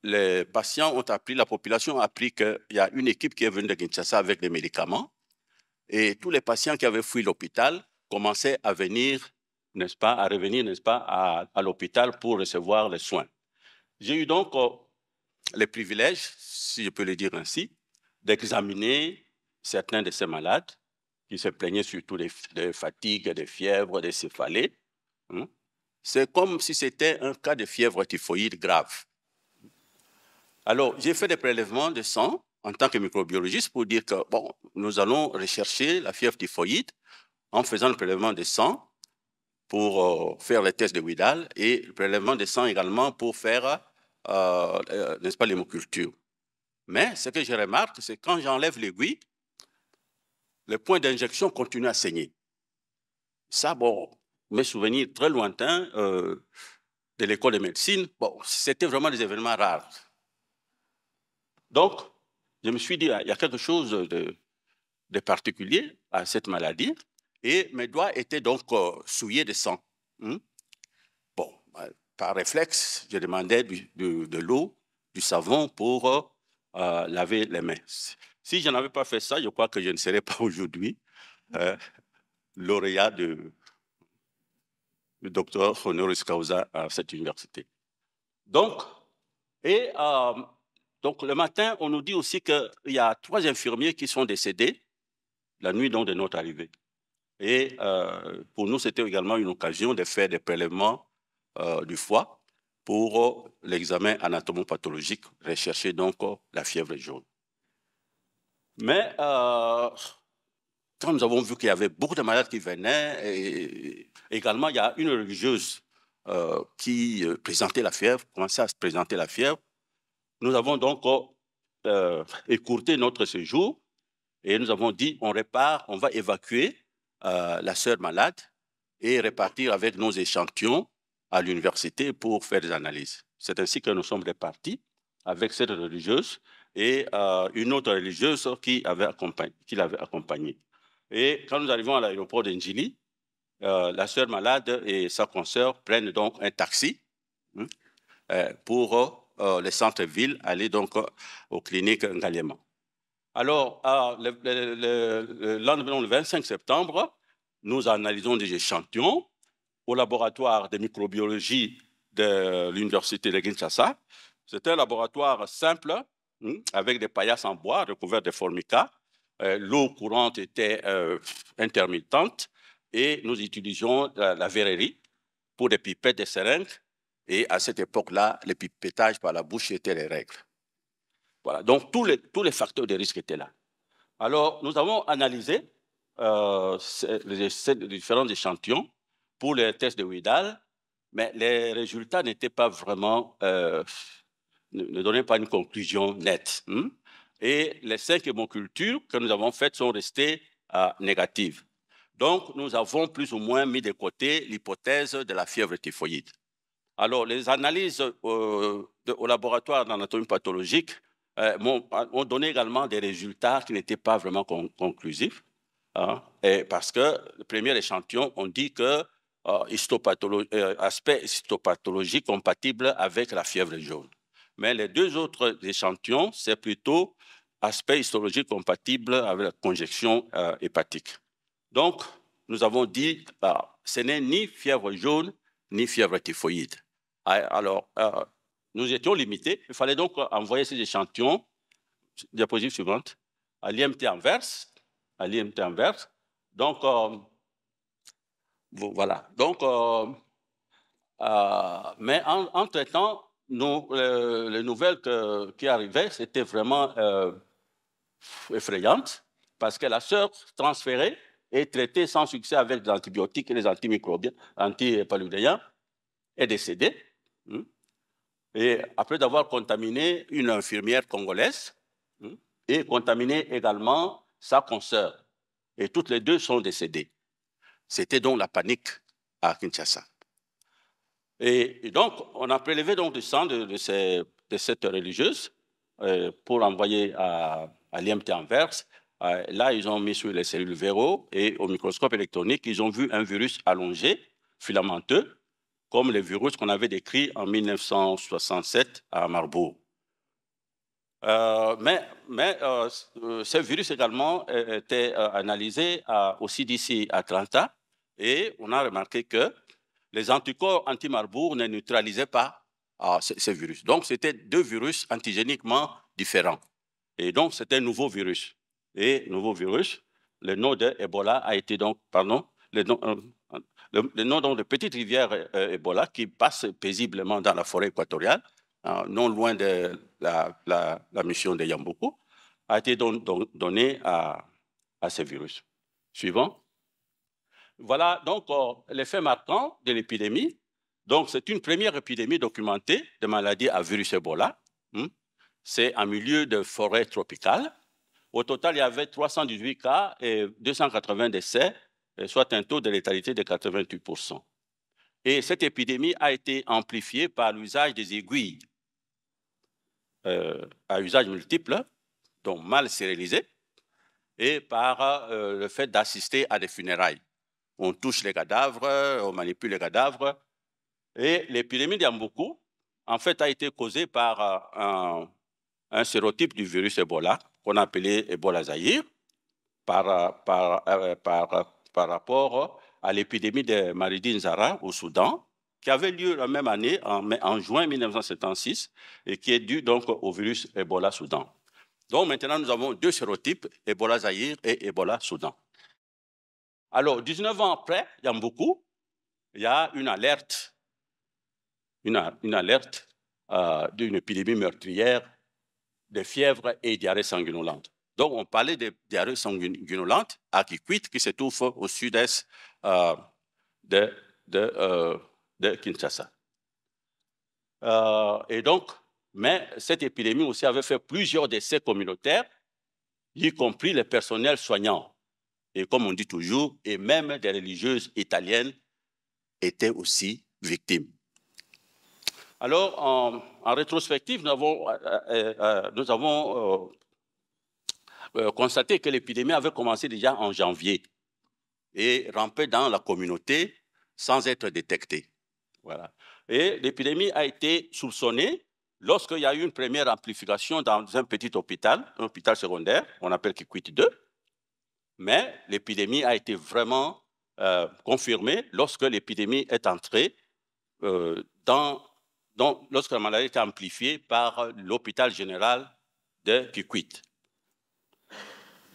les patients ont appris, la population a appris qu'il y a une équipe qui est venue de Kinshasa avec des médicaments. Et tous les patients qui avaient fui l'hôpital commençaient à venir n'est-ce pas, à revenir, n'est-ce pas, à, l'hôpital pour recevoir les soins. J'ai eu donc euh, le privilège, si je peux le dire ainsi, d'examiner certains de ces malades qui se plaignaient surtout de fatigue, de fièvre, de céphalée. Hein. C'est comme si c'était un cas de fièvre typhoïde grave. Alors, j'ai fait des prélèvements de sang en tant que microbiologiste pour dire que, bon, nous allons rechercher la fièvre typhoïde en faisant le prélèvement de sang pour euh, faire les tests de Guidal et le prélèvement de sang également pour faire, euh, euh, n'est-ce pas, l'hémoculture. Mais ce que je remarque, c'est quand j'enlève l'aiguille, le point d'injection continue à saigner. Ça, bon, mes souvenirs très lointains de l'école de médecine, bon, c'était vraiment des événements rares. Donc, je me suis dit, ah, il y a quelque chose de particulier à cette maladie et mes doigts étaient donc euh, souillés de sang. Hmm? Bon, bah, par réflexe, je demandais de l'eau, du savon pour euh, euh, laver les mains. Si je n'avais pas fait ça, je crois que je ne serais pas (laughs) aujourd'hui lauréat du docteur honoris causa à cette université. Donc, et donc le matin, on nous dit aussi qu'il y a trois infirmiers qui sont décédés la nuit donc de notre arrivée. Et euh, pour nous, c'était également une occasion de faire des prélèvements euh, du foie pour euh, l'examen anatomopathologique, rechercher donc la fièvre jaune. Mais quand nous avons vu qu'il y avait beaucoup de malades qui venaient, et également il y a une religieuse qui présentait la fièvre, commençait à se présenter la fièvre, nous avons donc écourté notre séjour et nous avons dit on repart, on va évacuer euh, la sœur malade et répartir avec nos échantillons à l'université pour faire des analyses. C'est ainsi que nous sommes répartis avec cette religieuse et euh, une autre religieuse qui, l'avait accompagnée. Et quand nous arrivons à l'aéroport d'Injili, euh, la sœur malade et sa consoeur prennent donc un taxi hein, pour le centre-ville, aller donc aux cliniques Ngaliema. Alors, le, le, 25 septembre, nous analysons des échantillons au laboratoire de microbiologie de l'université de Kinshasa. C'était un laboratoire simple, hein, avec des paillasses en bois recouvertes de formica. Euh, l'eau courante était euh, intermittente et nous utilisions la, verrerie pour des pipettes de seringues. Et à cette époque-là, le pipettage par la bouche était les règles. Voilà. Donc, tous les, tous les facteurs de risque étaient là. Alors, nous avons analysé euh, les ces, différents échantillons pour les tests de Widal, mais les résultats n'étaient pas vraiment, euh, ne, donnaient pas une conclusion nette. Hein. Et les cinq hémocultures que nous avons faites sont restées euh, négatives. Donc, nous avons plus ou moins mis de côté l'hypothèse de la fièvre typhoïde. Alors, les analyses au laboratoire d'anatomie pathologique euh, ont donné on donnait également des résultats qui n'étaient pas vraiment conclusifs. Hein. parce que le premier échantillon, on dit que euh, euh aspect histopathologique compatible avec la fièvre jaune. Mais les deux autres échantillons, c'est plutôt aspect histologique compatible avec la conjection euh, hépatique. Donc, nous avons dit, bah, ce n'est ni fièvre jaune ni fièvre typhoïde. Alors, nous étions limités. Il fallait donc envoyer ces échantillons, diapositive suivante, à l'IMT inverse. À Donc, euh, voilà. Donc, euh, euh, mais en, entre-temps, les nouvelles qui arrivaient, c'était vraiment effrayantes parce que la sœur transférée et traitée sans succès avec des antibiotiques et des antimicrobiens, antipaludéens, est décédée. Hmm. Et après d'avoir contaminé une infirmière congolaise hein, et contaminé également sa consoeur. Et toutes les deux sont décédées. C'était donc la panique à Kinshasa. Et, donc, on a prélevé donc du sang de, cette religieuse euh, pour envoyer à, à l'IMT Anvers. Euh, là, ils ont mis sur les cellules véraux et au microscope électronique, ils ont vu un virus allongé, filamenteux, comme les virus qu'on avait décrits en 1967 à Marbourg. Euh, mais, mais euh, euh, ce virus également était analysé à, au CDC Atlanta et on a remarqué que les anticorps anti-Marbourg ne neutralisaient pas ah, ce ces virus. Donc, c'était deux virus antigéniquement différents. Et donc, c'était un nouveau virus. Et nouveau virus, le nom de Ebola a été donc, pardon, le, nom de petite rivière euh, euh, Ebola qui passe paisiblement dans la forêt équatoriale, hein, non loin de la, mission de Yamboukou, a été donné à, à ce virus. Suivant. Voilà donc euh, l'effet marquant de l'épidémie. Donc, c'est une première épidémie documentée de maladie à virus Ebola. Hein. C'est en milieu de forêt tropicale. Au total, il y avait 318 cas et 280 décès euh, soit un taux de létalité de 88%. Et cette épidémie a été amplifiée par l'usage des aiguilles euh, à usage multiple, donc mal stérilisées, et par euh, le fait d'assister à des funérailles. On touche les cadavres, on manipule les cadavres. Et l'épidémie d'Yamboukou, en fait, a été causée par un, sérotype du virus Ebola, qu'on appelait appelé Ebola Zahir, par, par par rapport à l'épidémie de Maridine Zara au Soudan, qui avait lieu la même année, en, juin 1976, et qui est due donc au virus Ebola Soudan. Donc maintenant, nous avons deux sérotypes, Ebola Zahir et Ebola Soudan. Alors, 19 ans après, il y a beaucoup, il y a une alerte, une, alerte euh, d'une épidémie meurtrière de fièvre et diarrhée sanguinolente. Donc, on parlait des, diarrhées sanguinolentes à Kikwit, qui se au sud-est euh, euh, de, Kinshasa. Euh, et donc, mais cette épidémie aussi avait fait plusieurs décès communautaires, y compris les personnels soignants. Et comme on dit toujours, et même des religieuses italiennes étaient aussi victimes. Alors, en, en rétrospective, nous avons, nous avons euh, constater que l'épidémie avait commencé déjà en janvier et rampait dans la communauté sans être détectée. Voilà. Et l'épidémie a été soupçonnée lorsqu'il y a eu une première amplification dans un petit hôpital, un hôpital secondaire, on appelle Kikwit 2, mais l'épidémie a été vraiment euh, confirmée lorsque l'épidémie est entrée euh, dans, lorsque la maladie été amplifiée par l'hôpital général de Kikwit.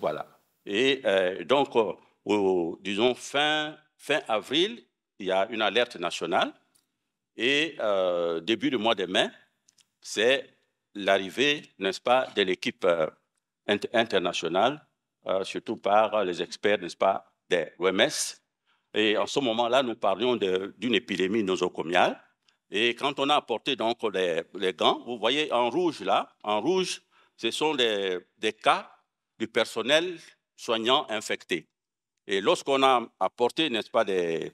Voilà. Et euh, donc, euh, disons, fin, fin avril, il y a une alerte nationale. Et euh, début du mois de mai, c'est l'arrivée, n'est-ce pas, de l'équipe internationale, surtout par les experts, n'est-ce pas, des OMS. Et en ce moment-là, nous parlions d'une épidémie nosocomiale. Et quand on a apporté donc les, gants, vous voyez en rouge là, en rouge, ce sont des, des cas du personnel soignant infecté. Et lorsqu'on a apporté, n'est-ce pas, des,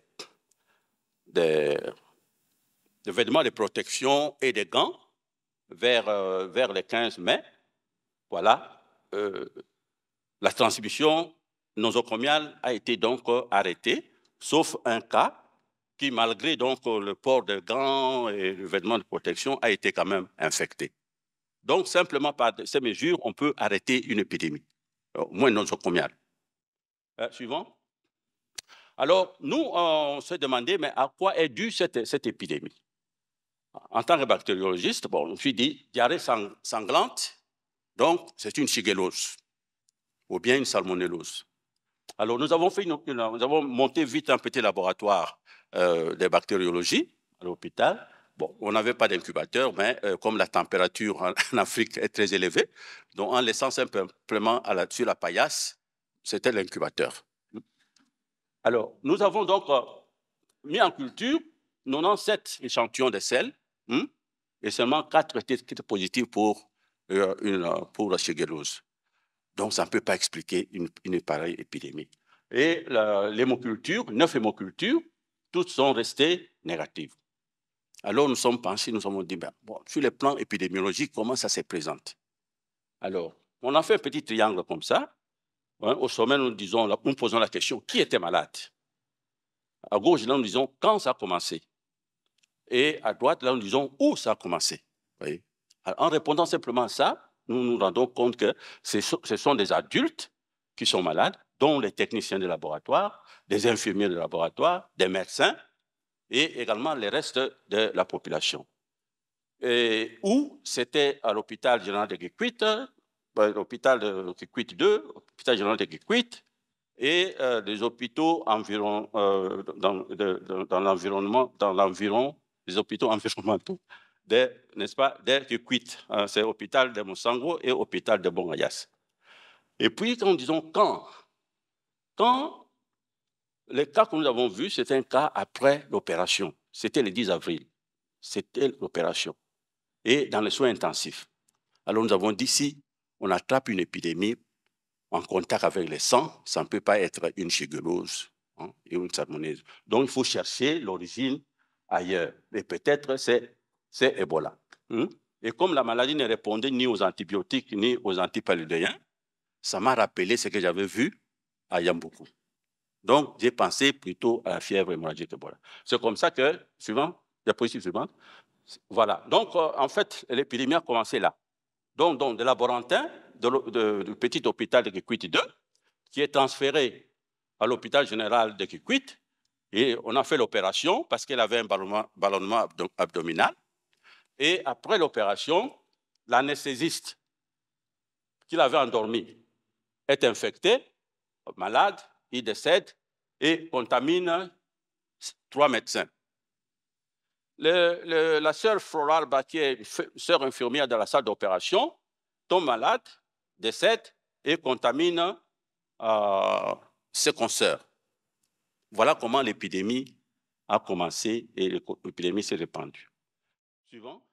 vêtements de protection et des gants vers, euh, le 15 mai, voilà, euh, la transmission nosocomiale a été donc euh, arrêtée, sauf un cas qui, malgré donc le port de gants et le vêtement de protection, a été quand même infecté. Donc, simplement par ces mesures, on peut arrêter une épidémie, euh, au moins nosocomiale. Euh, suivant. Alors, nous, on s'est demandé, mais à quoi est due cette, épidémie En tant que bactériologiste, bon, je me dit, diarrhée sanglante, donc c'est une shigellose ou bien une salmonellose. Alors, nous avons, fait nous avons monté vite un petit laboratoire euh, de bactériologie à l'hôpital on n'avait pas d'incubateur, mais euh, comme la température (laughs) en, Afrique est très élevée, donc en laissant simplement à la, sur la paillasse, c'était l'incubateur. Alors, nous avons donc euh, mis en culture 97 échantillons de sel hein, et seulement 4 étaient positifs pour, euh, une, pour la shigelose. Donc, ça ne peut pas expliquer une, une pareille épidémie. Et l'hémoculture, neuf hémocultures, toutes sont restées négatives. Alors nous sommes pensés, nous sommes dit, sur les plans épidémiologiques, comment ça se présente Alors, on a fait un petit triangle comme ça. Hein, au sommet, nous, disons, posons la question, qui était malade À gauche, là, nous disons, quand ça a commencé Et à droite, là, nous disons, où ça a commencé En répondant simplement à ça, nous nous rendons compte que ce sont des adultes qui sont malades, dont les techniciens de laboratoire, des infirmiers de laboratoire, des médecins, et également les restes de la population. Et où c'était à l'hôpital général de Kikwit, ben, l'hôpital de Kikwit 2, l'hôpital général de Kikwit, et les euh, hôpitaux environ, euh, dans, l'environnement, dans l'environ, les hôpitaux environnementaux, n'est-ce pas, des Kikwit, euh, C'est l'hôpital de Moussango et l'hôpital de Bongayas. Et puis, quand disons quand, quand le cas que nous avons vu, c'est un cas après l'opération. C'était le 10 avril. C'était l'opération. Et dans les soins intensifs. Alors nous avons dit, si on attrape une épidémie en contact avec le sang, ça ne peut pas être une chigurose hein, et une salmonelle. Donc il faut chercher l'origine ailleurs. Et peut-être c'est, Ebola. Hmm? Et comme la maladie ne répondait ni aux antibiotiques ni aux antipaludéens, ça m'a rappelé ce que j'avais vu à Yamboukou. Donc, j'ai pensé plutôt à la fièvre hémorragique C'est comme ça que, suivant, diapositive suivante, voilà. Donc, euh, en fait, l'épidémie a commencé là. Donc, donc de laborantin, du petit hôpital de Kikwit II, qui est transféré à l'hôpital général de Kikwit. Et on a fait l'opération parce qu'elle avait un ballonnement, abdominal. Et après l'opération, l'anesthésiste qui l'avait endormi est infecté, malade, il décède et contamine trois médecins. la sœur Floral Batier, sœur infirmière de la salle d'opération, tombe malade, décède et contamine euh, ses consoeurs. Voilà comment l'épidémie a commencé et l'épidémie s'est répandue. Suivant.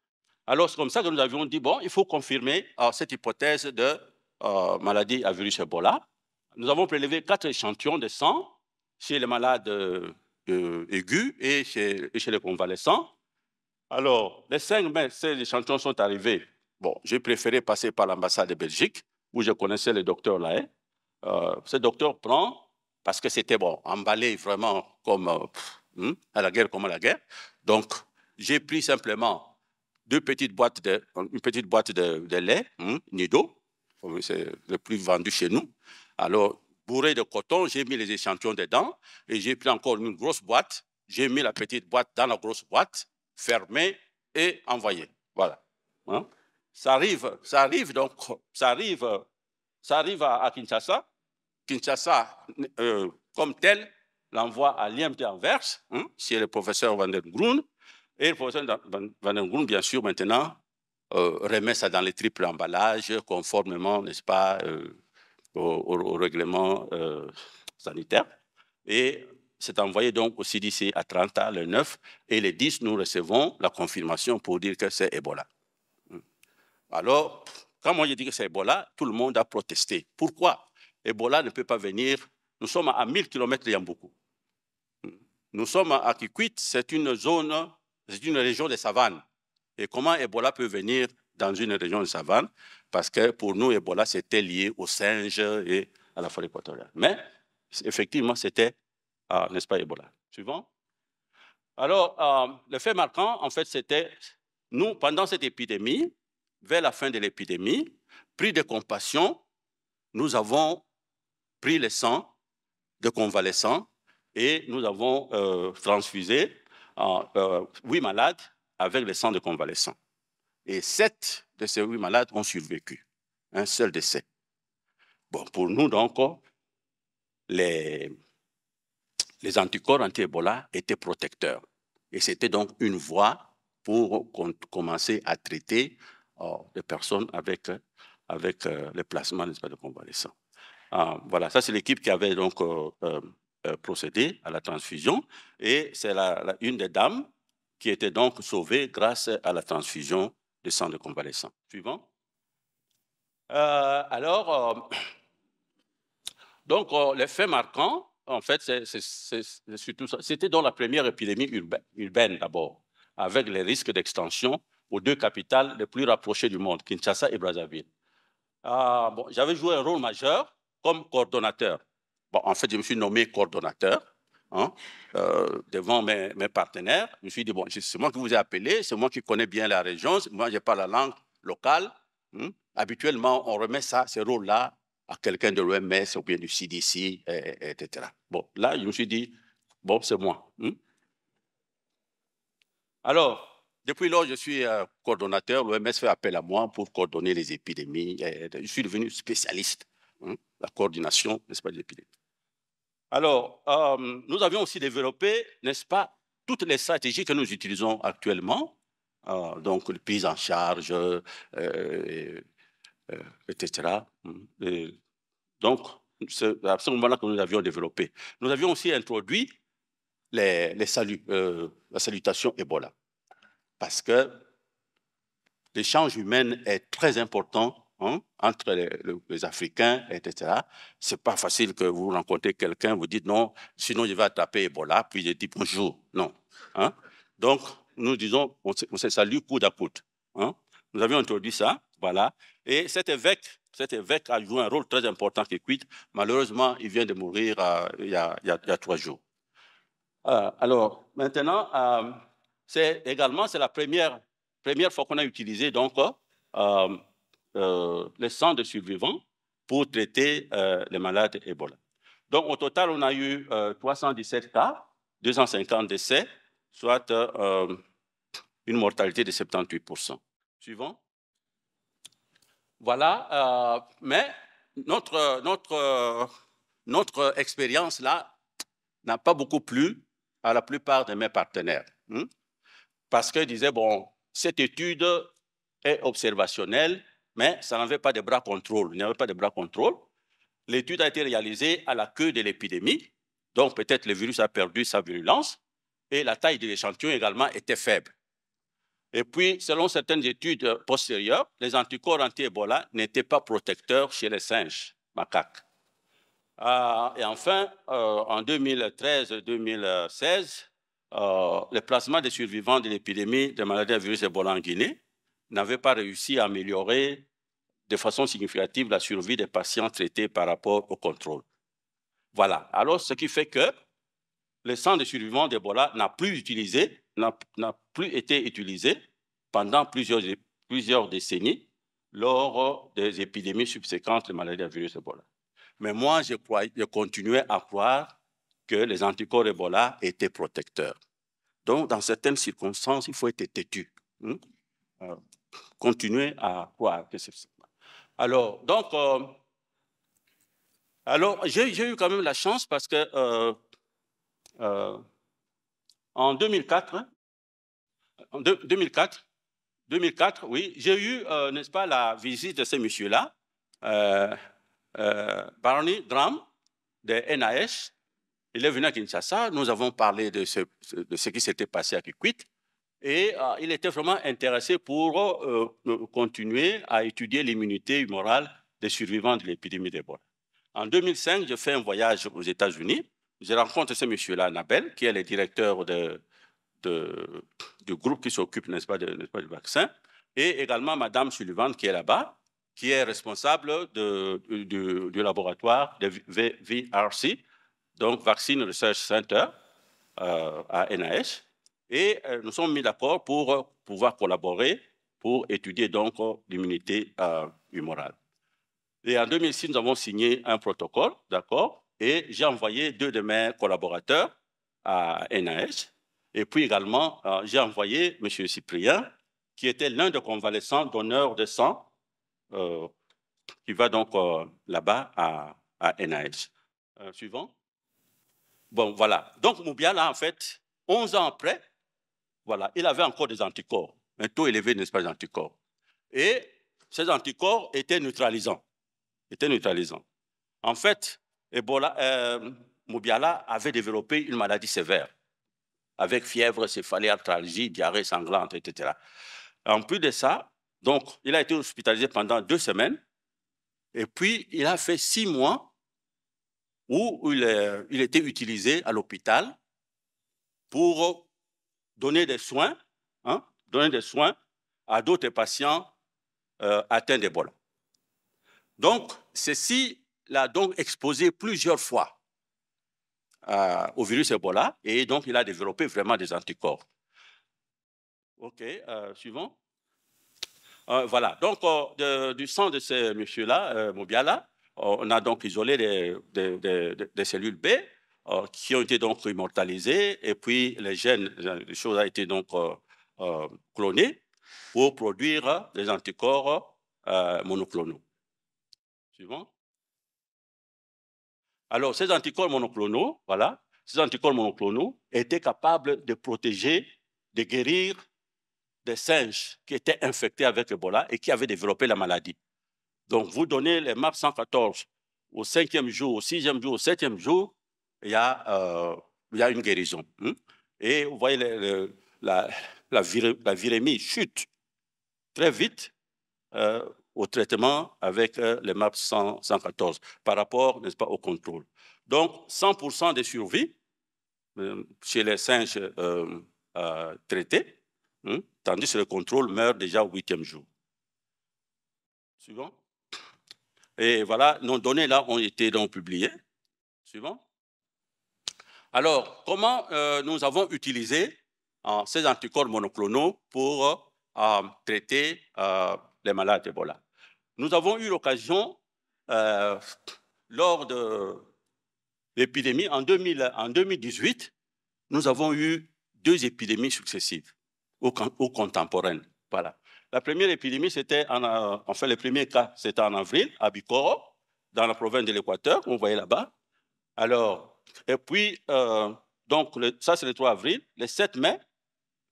Alors, c'est comme ça que nous avions dit, bon, il faut confirmer euh, cette hypothèse de euh, maladie à virus Ebola nous avons prélevé quatre échantillons de sang chez les malades euh, aigus et chez, les convalescents. Alors, les cinq mai, ces échantillons sont arrivés. Bon, j'ai préféré passer par l'ambassade de Belgique, où je connaissais le docteur là. Euh, ce docteur prend, parce que c'était bon, emballé vraiment comme euh, hmm, à la guerre comme à la guerre. Donc, j'ai pris simplement deux petites boîtes de, une petite boîte de, lait, hmm, Nido, c'est le plus vendu chez nous, alors, bourré de coton, j'ai mis les échantillons dedans et j'ai pris encore une grosse boîte. J'ai mis la petite boîte dans la grosse boîte, fermée et envoyée. Voilà. Hein? Ça arrive, donc, ça arrive, à, Kinshasa. Kinshasa, euh, comme tel, l'envoie à l'IMT Anvers, hein, chez le professeur Van den Groen. Et le professeur Van den Groen, bien sûr, maintenant, euh, remet ça dans les triples emballages, conformément, n'est-ce pas, euh, au, règlement euh, sanitaire. Et c'est envoyé donc au CDC à 30 le 9, et le 10, nous recevons la confirmation pour dire que c'est Ebola. Hmm. Alors, quand moi j'ai dit que c'est Ebola, tout le monde a protesté. Pourquoi Ebola ne peut pas venir Nous sommes à 1000 km de beaucoup hmm. Nous sommes à Kikwit, c'est une zone, c'est une région de savanes. Et comment Ebola peut venir dans une région de savane, parce que pour nous, Ebola, c'était lié aux singes et à la forêt équatoriale. Mais effectivement, c'était, ah, n'est-ce pas, Ebola. Suivant. Alors, euh, le fait marquant, en fait, c'était, nous, pendant cette épidémie, vers la fin de l'épidémie, pris de compassion, nous avons pris le sang de convalescents et nous avons euh, transfusé euh, huit malades avec le sang de convalescents. Et sept de ces huit malades ont survécu. Un seul décès. Bon, pour nous, donc, les, anticorps anti-Ebola étaient protecteurs. Et c'était donc une voie pour commencer à traiter les euh, personnes avec, avec euh, les pas, de convalescents. Euh, voilà, ça c'est l'équipe qui avait donc euh, procédé à la transfusion. Et c'est une des dames qui était donc sauvée grâce à la transfusion de sang de convalescence Suivant. Euh, alors, euh, (coughs) donc, euh, les faits marquants, en fait, c'est surtout ça. C'était dans la première épidémie urbaine, d'abord, avec les risques d'extension aux deux capitales les plus rapprochées du monde, Kinshasa et Brazzaville. Bon, J'avais joué un rôle majeur comme coordonnateur. Bon, en fait, je me suis nommé coordonnateur Hein, euh, devant mes, partenaires. Je me suis dit, bon, c'est moi qui vous ai appelé, c'est moi qui connais bien la région, moi, je parle la langue locale. Hmm. Habituellement, on remet ça, ce rôle-là, à quelqu'un de l'OMS ou bien du CDC, etc. Bon, là, je me suis dit, bon, c'est moi. Hmm. Alors, depuis lors, je suis euh, coordonnateur. L'OMS fait appel à moi pour coordonner les épidémies. je suis devenu spécialiste, hein, la coordination, n'est-ce pas, des épidémies. Alors, euh, nous avions aussi développé, n'est-ce pas, toutes les stratégies que nous utilisons actuellement, euh, donc le prise en charge, euh, etc. Mm. donc, c'est à ce moment-là que nous avions développé. Nous avions aussi introduit les, la salutation Ebola, parce que l'échange humain est très important Hein, entre les, Africains, etc. C'est pas facile que vous rencontrez quelqu'un, vous dites non, sinon je vais attraper Ebola, puis je dis bonjour. Non. Hein. Donc, nous disons, on se, on salue coude à coude. Hein. Nous avions introduit ça, voilà. Et cet évêque, cet évêque a joué un rôle très important qui quitte. Malheureusement, il vient de mourir euh, il, y a, trois jours. Euh, alors, maintenant, euh, c'est également la première, première fois qu'on a utilisé donc, euh, les sangs de survivants pour traiter euh, les malades Ebola. Donc, au total, on a eu 317 euh, cas, 250 décès, soit une mortalité de 78%. Suivant. Voilà, mais notre, expérience là n'a pas beaucoup plu à la plupart de mes partenaires. Hein. parce qu'ils disaient, bon, cette étude est observationnelle, mais ça n'avait pas de bras contrôle. Il avait pas de bras contrôle. L'étude a été réalisée à la queue de l'épidémie, donc peut-être le virus a perdu sa virulence, et la taille de l'échantillon également était faible. Et puis, selon certaines études postérieures, les anticorps anti-Ebola n'étaient pas protecteurs chez les singes macaques. Ah, et enfin, euh, en 2013-2016, euh, le placement des survivants de l'épidémie de maladie à virus Ebola en Guinée n'avait pas réussi à améliorer de façon significative la survie des patients traités par rapport au contrôle. Voilà. Alors, ce qui fait que le sang de survivants d'Ebola n'a plus n'a plus été utilisé pendant plusieurs, décennies lors des épidémies subséquentes de maladies à virus Ebola. Mais moi, je, continuais à croire que les anticorps Ebola étaient protecteurs. Donc, dans certaines circonstances, il faut être têtu. Hmm? continuer à croire que c'est Alors, donc, euh, alors j'ai eu quand même la chance parce que euh, euh, en 2004, en 2004, 2004, oui, j'ai eu, n'est-ce pas, la visite de ce monsieur-là, Barney Dram, de NAS. Il est venu à Kinshasa, nous avons parlé de ce, de ce qui s'était passé à Kikwit. Et euh, il était vraiment intéressé pour euh, euh, continuer à étudier l'immunité humorale des survivants de l'épidémie d'Ebola. En 2005, je fais un voyage aux États-Unis. Je rencontre ce monsieur-là, Nabel, qui est le directeur du groupe qui s'occupe, n'est-ce pas, du vaccin, et également Madame Sullivan, qui est là-bas, qui est responsable du, laboratoire de VRC, donc Vaccine Research Center à NIH. Et euh, nous sommes mis d'accord pour euh, pouvoir collaborer pour étudier donc euh, l'immunité humorale. Et en 2006, nous avons signé un protocole, d'accord Et j'ai envoyé deux de mes collaborateurs à NAS. Et puis également, j'ai envoyé M. Cyprien, qui était l'un des convalescents donneurs de sang, qui va donc là-bas à, à, NAS. suivant. Bon, voilà. Donc, Moubia, là, en fait, 11 ans après, voilà, il avait encore des anticorps, un taux élevé, n'est-ce pas, d'anticorps. Et ces anticorps étaient neutralisants. Étaient neutralisants. En fait, Ebola, euh, avait développé une maladie sévère, avec fièvre, céphalée, arthralgie, diarrhée sanglante, etc. En plus de ça, donc, il a été hospitalisé pendant deux semaines, et puis il a fait six mois où il, euh, il était utilisé à l'hôpital pour donner des soins, hein, donner des soins à d'autres patients euh, atteints d'Ebola. Donc, ceci l'a donc exposé plusieurs fois euh, au virus Ebola et donc il a développé vraiment des anticorps. OK, euh, suivant. voilà, donc du sang de ce monsieur-là, Mobiala, on a donc isolé des cellules B euh, qui ont été donc immortalisés, et puis les gènes, les choses ont été donc euh, euh, clonées pour produire des anticorps monoclonaux. Suivant. Alors, ces anticorps monoclonaux, voilà, ces anticorps monoclonaux étaient capables de protéger, de guérir des singes qui étaient infectés avec Ebola et qui avaient développé la maladie. Donc, vous donnez les MAP 114 au cinquième jour, au sixième jour, au septième jour, il y a, euh, il a une guérison. Hein? Et vous voyez, la, la, virémie chute très vite euh, au traitement avec euh, le les 114 par rapport, n'est-ce pas, au contrôle. Donc, 100% de survie chez les singes traités, hein, tandis que le contrôle meurt déjà au huitième jour. Suivant. Et voilà, nos données là ont été donc publiées. Suivant. Alors, comment euh, nous avons utilisé euh, ces anticorps monoclonaux pour euh, traiter les malades Ebola Nous avons eu l'occasion, lors de l'épidémie en, en, 2018, nous avons eu deux épidémies successives ou, contemporaines. Voilà. La première épidémie, c'était en, enfin, le premier cas, c'était en avril, à Bicoro, dans la province de l'Équateur, vous voyez là-bas. Alors, et puis, euh, donc, ça c'est le 3 avril. Le 7 mai,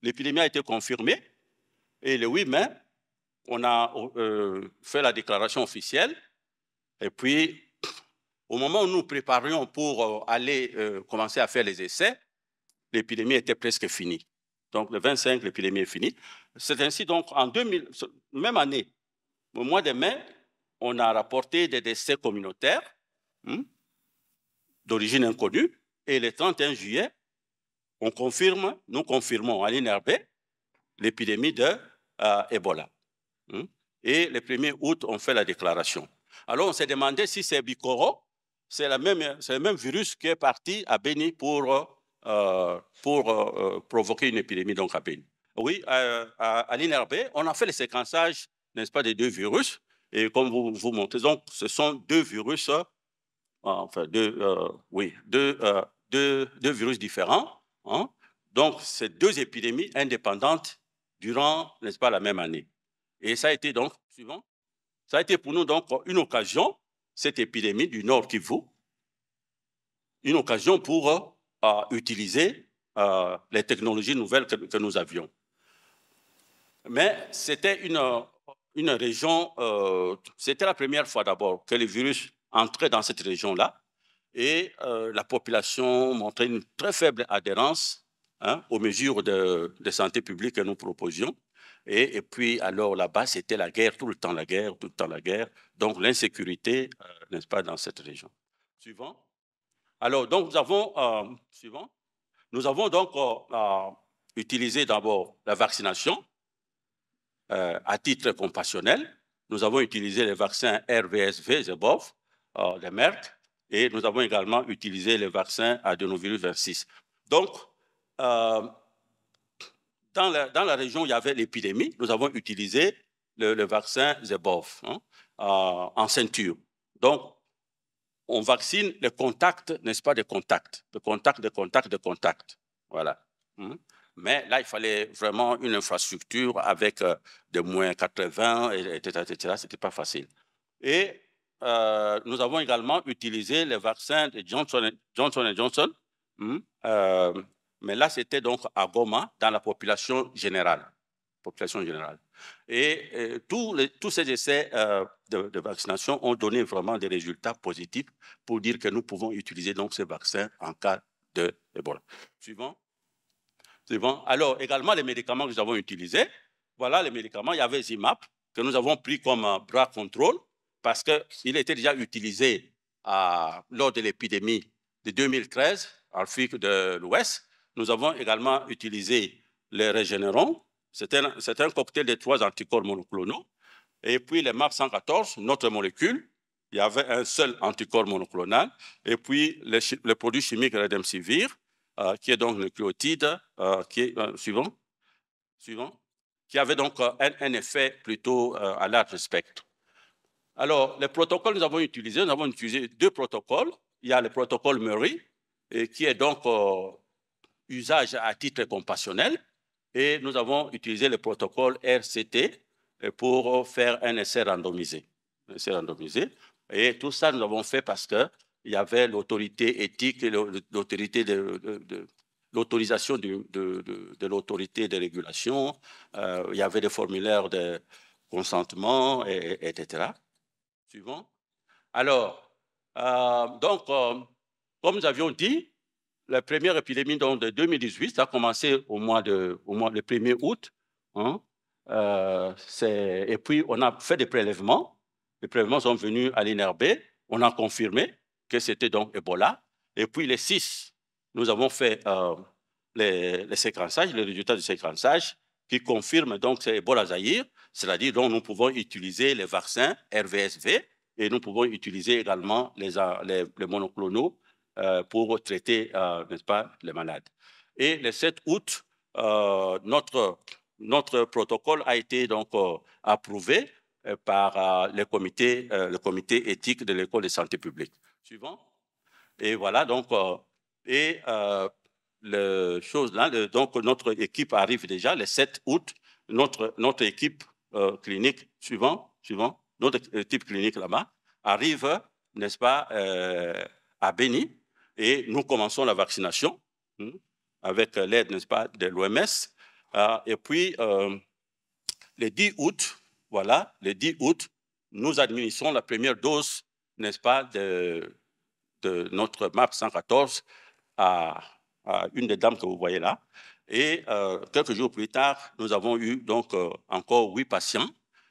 l'épidémie a été confirmée. Et le 8 mai, on a euh, fait la déclaration officielle. Et puis, au moment où nous préparions pour euh, aller commencer à faire les essais, l'épidémie était presque finie. Donc, le 25, l'épidémie est finie. C'est ainsi, donc, en 2000, même année, au mois de mai, on a rapporté des décès communautaires. Hein, d'origine inconnue. Et le 31 juillet, on confirme, nous confirmons à l'INRB l'épidémie de euh, Ebola. Hein? Et le 1er août, on fait la déclaration. Alors, on s'est demandé si c'est Bicoro, c'est le même virus qui est parti à Béni pour, euh, pour euh, provoquer une épidémie donc à Béni. Oui, à, à, on a fait le séquençage, n'est-ce pas, des deux virus. Et comme vous vous montrez, donc, ce sont deux virus ah, enfin deux, euh, oui, euh, deux, virus différents. Hein. Donc, c'est deux épidémies indépendantes durant, n'est-ce pas, la même année. Et ça a été donc, suivant, ça a été pour nous donc une occasion, cette épidémie du Nord Kivu, une occasion pour euh, utiliser les technologies nouvelles que, nous avions. Mais c'était une, une région, c'était la première fois d'abord que le virus Entrer dans cette région-là et euh, la population montrait une très faible adhérence hein, aux mesures de, santé publique que nous proposions. Et, puis, alors là-bas, c'était la guerre, tout le temps la guerre, tout le temps la guerre. Donc, l'insécurité, euh, n'est-ce pas, dans cette région. Suivant. Alors, donc, nous avons, euh, suivant. Nous avons donc utilisé d'abord la vaccination à titre compassionnel. Nous avons utilisé les vaccins RVSV, ZEBOV, les euh, Merck, et nous avons également utilisé le vaccin adenovirus 26. Donc, euh, dans, la, dans, la, région où il y avait l'épidémie, nous avons utilisé le, vaccin Zebov hein, euh, en ceinture. Donc, on vaccine les contacts, n'est-ce pas, des contacts, de contacts, de contacts, de contacts. Voilà. Hum. Mais là, il fallait vraiment une infrastructure avec de moins 80, etc. etc. Ce n'était pas facile. Et euh, nous avons également utilisé les vaccins de Johnson, Johnson Johnson, hmm? euh, mais là c'était donc à Goma, dans la population générale. Population générale. Et, euh, tous, ces essais de, vaccination ont donné vraiment des résultats positifs pour dire que nous pouvons utiliser donc ces vaccins en cas de Ebola. Suivant. Suivant. Alors, également les médicaments que nous avons utilisés. Voilà les médicaments. Il y avait ZIMAP que nous avons pris comme bras contrôle parce qu'il était déjà utilisé à, euh, lors de l'épidémie de 2013 en Afrique de l'Ouest. Nous avons également utilisé les régénérons. C'est un, cocktail de trois anticorps monoclonaux. Et puis les MAP114, notre molécule, il y avait un seul anticorps monoclonal. Et puis le produit produits chimiques Redemsivir, euh, qui est donc le cléotide, euh, qui suivant, suivant, qui avait donc un, un effet plutôt à large spectre. Alors, les protocoles que nous avons utilisés, nous avons utilisé deux protocoles. Il y a le protocole Murray, qui est donc euh, usage à titre compassionnel, et nous avons utilisé le protocole RCT euh, pour faire un essai randomisé. randomisé. Et tout ça, nous l'avons fait parce qu'il y avait l'autorité éthique l'autorisation de, l'autorité de régulation, euh, il y avait des formulaires de consentement, etc. Suivant. Alors, euh, donc, euh, comme nous avions dit, la première épidémie de 2018 a commencé au mois, de, au mois le 1er août. Hein. Euh, et puis, on a fait des prélèvements. Les prélèvements sont venus à l'INRB. On a confirmé que c'était donc Ebola. Et puis, les six, nous avons fait les, les séquençages, les résultats du séquençage qui confirme donc ces Borazahir, c'est-à-dire dont nous pouvons utiliser les vaccins RVSV et nous pouvons utiliser également les, les, monoclonaux euh, pour traiter, euh, n'est-ce pas, les malades. Et le 7 août, euh, notre, notre protocole a été donc approuvé par le, comité, le comité éthique de l'école de santé publique. Suivant. Et voilà, donc, et le chose là, donc notre équipe arrive déjà le 7 août, notre, notre équipe euh, clinique suivant, suivant, notre équipe clinique là-bas arrive, n'est-ce pas, euh, à Béni et nous commençons la vaccination hein, avec l'aide, n'est-ce pas, de l'OMS. Euh, et puis, le 10 août, voilà, le 10 août, nous administrons la première dose, n'est-ce pas, de, de notre MAP 114 à, euh, une des dames que vous voyez là. Et euh, quelques jours plus tard, nous avons eu donc euh, encore huit patients.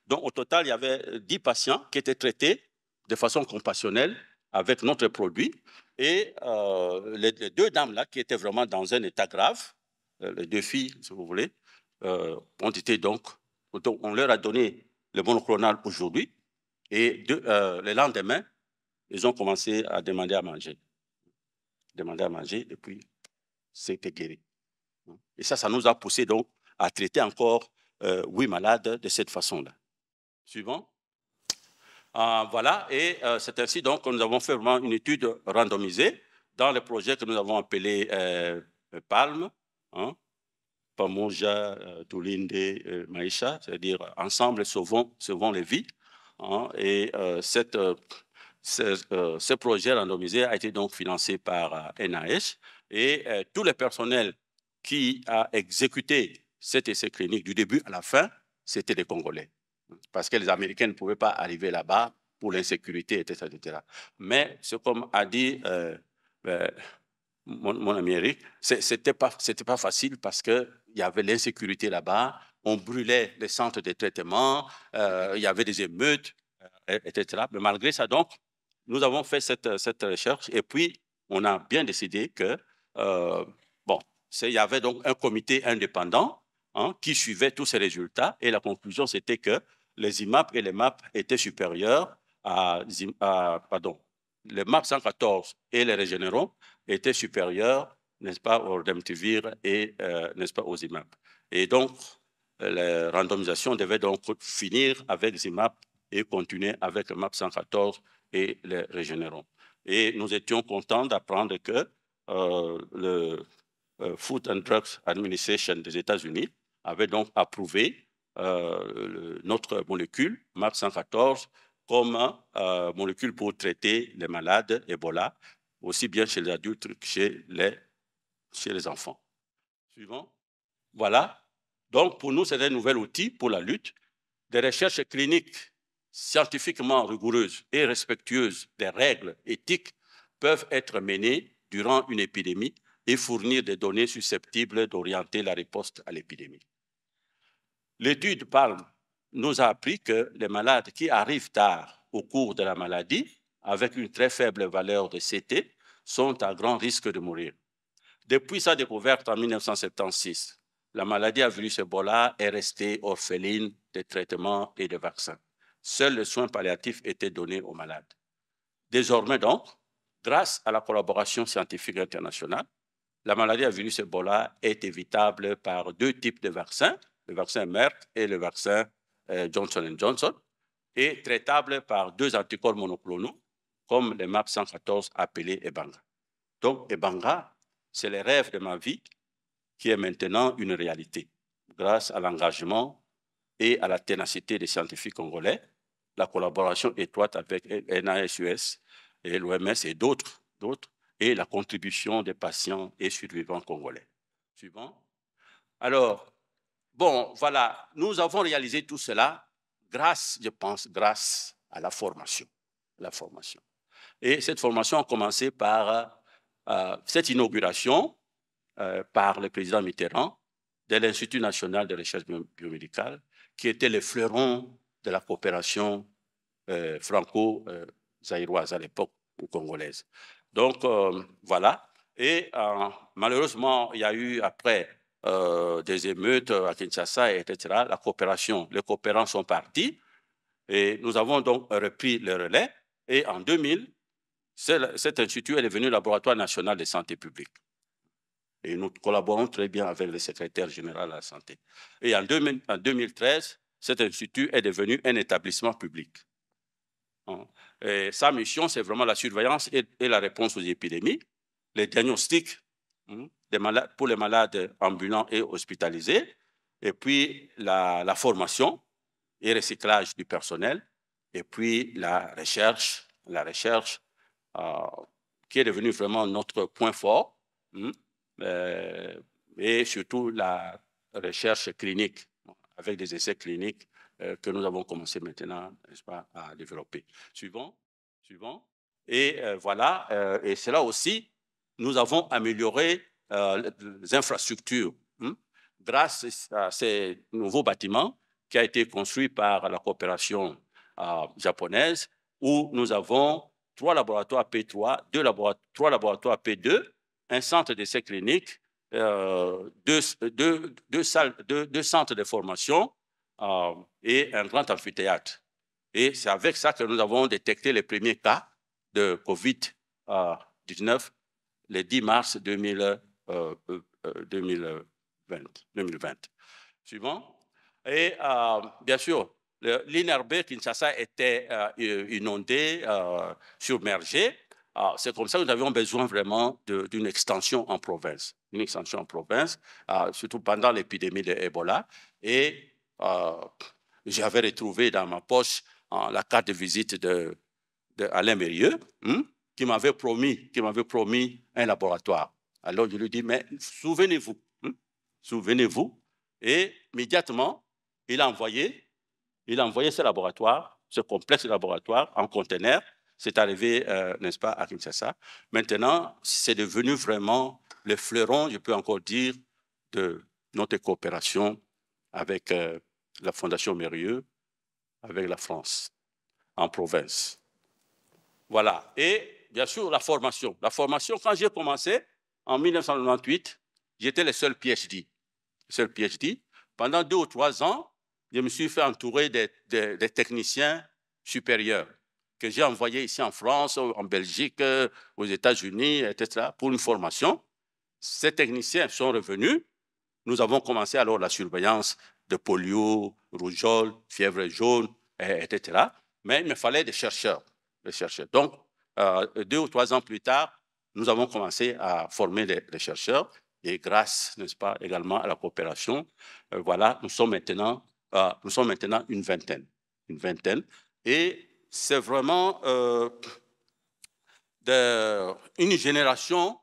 Donc au total, il y avait dix patients qui étaient traités de façon compassionnelle avec notre produit. Et les, deux dames là qui étaient vraiment dans un état grave, les deux filles, si vous voulez, ont été donc, on leur a donné le monoclonal aujourd'hui. Et le lendemain, ils ont commencé à demander à manger. Demander à manger depuis c'était guéri. Et ça, ça nous a poussé donc à traiter encore huit euh, malades de cette façon-là. Suivant. Ah, voilà, et euh, c'est ainsi donc que nous avons fait vraiment une étude randomisée dans le projet que nous avons appelé euh, PALM, hein, Pamoja, Tulinde, Maïcha, c'est-à-dire Ensemble sauvons, sauvons les vies. Hein. et cette, ce, ce projet randomisé a été donc financé par NAH et euh, tout le personnel qui a exécuté cet essai clinique du début à la fin, c'était des Congolais. Parce que les Américains ne pouvaient pas arriver là-bas pour l'insécurité, etc., Mais ce comme a dit euh, euh, mon, ami Eric, c'était pas, pas facile parce qu'il y avait l'insécurité là-bas, on brûlait les centres de traitement, il y avait des émeutes, etc. Mais malgré ça, donc, nous avons fait cette, cette recherche et puis on a bien décidé que euh, bon, il y avait donc un comité indépendant hein, qui suivait tous ces résultats et la conclusion c'était que les IMAP et les MAP étaient supérieurs à, pardon, les MAP 114 et les Régénérons étaient supérieurs, n'est-ce pas, aux Demtivir et, euh, n'est-ce pas, aux IMAP. Et donc, la randomisation devait donc finir avec les IMAP et continuer avec le MAP 114 et les Régénérons. Et nous étions contents d'apprendre que euh, le euh, Food and Drugs Administration des États-Unis avait donc approuvé euh, notre molécule, MAP 114, comme molécule pour traiter les malades Ebola, aussi bien chez les adultes que chez les, chez les enfants. Suivant. Voilà. Donc, pour nous, c'est un nouvel outil pour la lutte. Des recherches cliniques scientifiquement rigoureuses et respectueuses des règles éthiques peuvent être menées durant une épidémie et fournir des données susceptibles d'orienter la réponse à l'épidémie. L'étude nous a appris que les malades qui arrivent tard au cours de la maladie, avec une très faible valeur de CT, sont à grand risque de mourir. Depuis sa découverte en 1976, la maladie à virus Ebola est restée orpheline des traitements et des vaccins. Seuls les soins palliatifs étaient donnés aux malades. Désormais donc, Grâce à la collaboration scientifique internationale, la maladie à virus Ebola est évitable par deux types de vaccins, le vaccin Merck et le vaccin euh, Johnson Johnson, et traitable par deux anticorps monoclonaux, comme le MAP 114 appelé Ebanga. Donc, Ebanga, c'est le rêve de ma vie qui est maintenant une réalité, grâce à l'engagement et à la ténacité des scientifiques congolais, la collaboration étroite avec NASUS, et l'OMS et d'autres, d'autres, et la contribution des patients et survivants congolais. Suivant. Alors, bon, voilà, nous avons réalisé tout cela grâce, je pense, grâce à la formation. La formation. Et cette formation a commencé par euh, cette inauguration euh, par le président Mitterrand de l'Institut national de recherche biomédicale, qui était le fleuron de la coopération euh, franco-zaïroise à l'époque, ou congolaise. Donc euh, voilà. Et euh, malheureusement, il y a eu après euh, des émeutes à Kinshasa, etc. La coopération, les coopérants sont partis et nous avons donc repris le relais. Et en 2000, cet institut est devenu laboratoire national de santé publique. Et nous collaborons très bien avec le secrétaire général de la santé. Et en 2013, cet institut est devenu un établissement public. Hein sa mission, c'est vraiment la surveillance et, la réponse aux épidémies, les diagnostics hein, des malades, pour les malades ambulants et hospitalisés, et puis la, formation et recyclage du personnel, et puis la recherche, la recherche euh, qui est devenue vraiment notre point fort, hein, euh, et surtout la recherche clinique, avec des essais cliniques euh, que nous avons commencé maintenant pas, à développer. Suivant, suivant. Et euh, voilà, euh, et c'est là aussi, nous avons amélioré les infrastructures hein, grâce à ces nouveaux bâtiments qui a été construit par la coopération japonaise, où nous avons trois laboratoires P3, deux laboratoires, trois laboratoires P2, un centre d'essai clinique, deux, centres de formation euh, et un grand amphithéâtre. Et c'est avec ça que nous avons détecté les premiers cas de COVID-19 euh, le 10 mars 2020, 2020. Euh, Suivant. Et bien sûr, l'INRB Kinshasa était euh, inondé, submergé. C'est comme ça que nous avions besoin vraiment d'une extension en province, une extension en province, surtout pendant l'épidémie de Ebola. Et euh, j'avais retrouvé dans ma poche la carte de visite de, Mérieux, hmm, qui m'avait promis, qui m'avait promis un laboratoire. Alors je lui dis, mais souvenez-vous, hmm, souvenez-vous. Et immédiatement, il a envoyé, il a envoyé ce laboratoire, ce complexe laboratoire en conteneur. C'est arrivé, euh, n'est-ce pas, à Kinshasa. Maintenant, c'est devenu vraiment le fleuron, je peux encore dire, de notre coopération avec euh, la Fondation Mérieux, avec la France, en province. Voilà. Et bien sûr, la formation. La formation, quand j'ai commencé, en 1998, j'étais le seul PhD. seul PhD. Pendant deux ou trois ans, je me suis fait entourer des, des techniciens supérieurs que j'ai envoyés ici en France, en Belgique, euh, aux États-Unis, etc., pour une formation. Ces techniciens sont revenus nous avons commencé alors la surveillance de polio, rougeole, fièvre jaune, etc. Mais il me fallait des chercheurs. Des chercheurs. Donc, euh, deux ou trois ans plus tard, nous avons commencé à former des chercheurs et grâce, n'est-ce pas, également à la coopération, euh, voilà, nous sommes maintenant, euh, nous sommes maintenant une vingtaine, une vingtaine, et c'est vraiment de, une génération,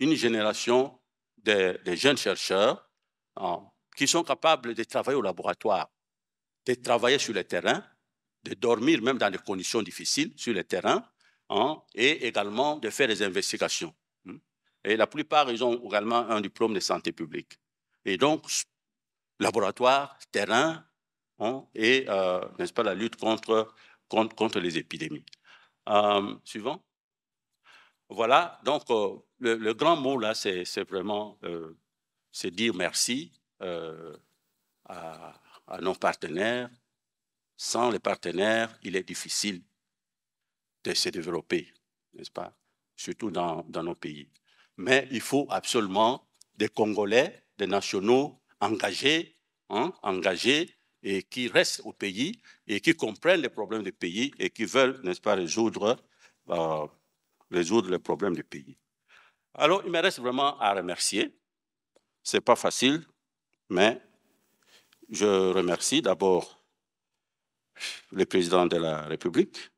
une génération de jeunes chercheurs qui sont capables de travailler au laboratoire, de travailler sur le terrain, de dormir même dans des conditions difficiles sur le terrain, hein, et également de faire des investigations. Hmm. Et la plupart, ils ont également un diplôme de santé publique. Et donc, laboratoire, terrain, hein, et, euh, n'est-ce pas, la lutte contre, contre, contre les épidémies. Euh, suivant. Voilà, donc euh, le, le, grand mot là, c'est vraiment c'est dire merci euh, à, nos partenaires. Sans les partenaires, il est difficile de se développer, n'est-ce pas Surtout dans, nos pays. Mais il faut absolument des Congolais, des nationaux engagés, hein, engagés et qui restent au pays et qui comprennent les problèmes du pays et qui veulent, n'est-ce pas, résoudre, euh, résoudre les problèmes du pays. Alors, il me reste vraiment à remercier ce n'est pas facile, mais je remercie d'abord le président de la République.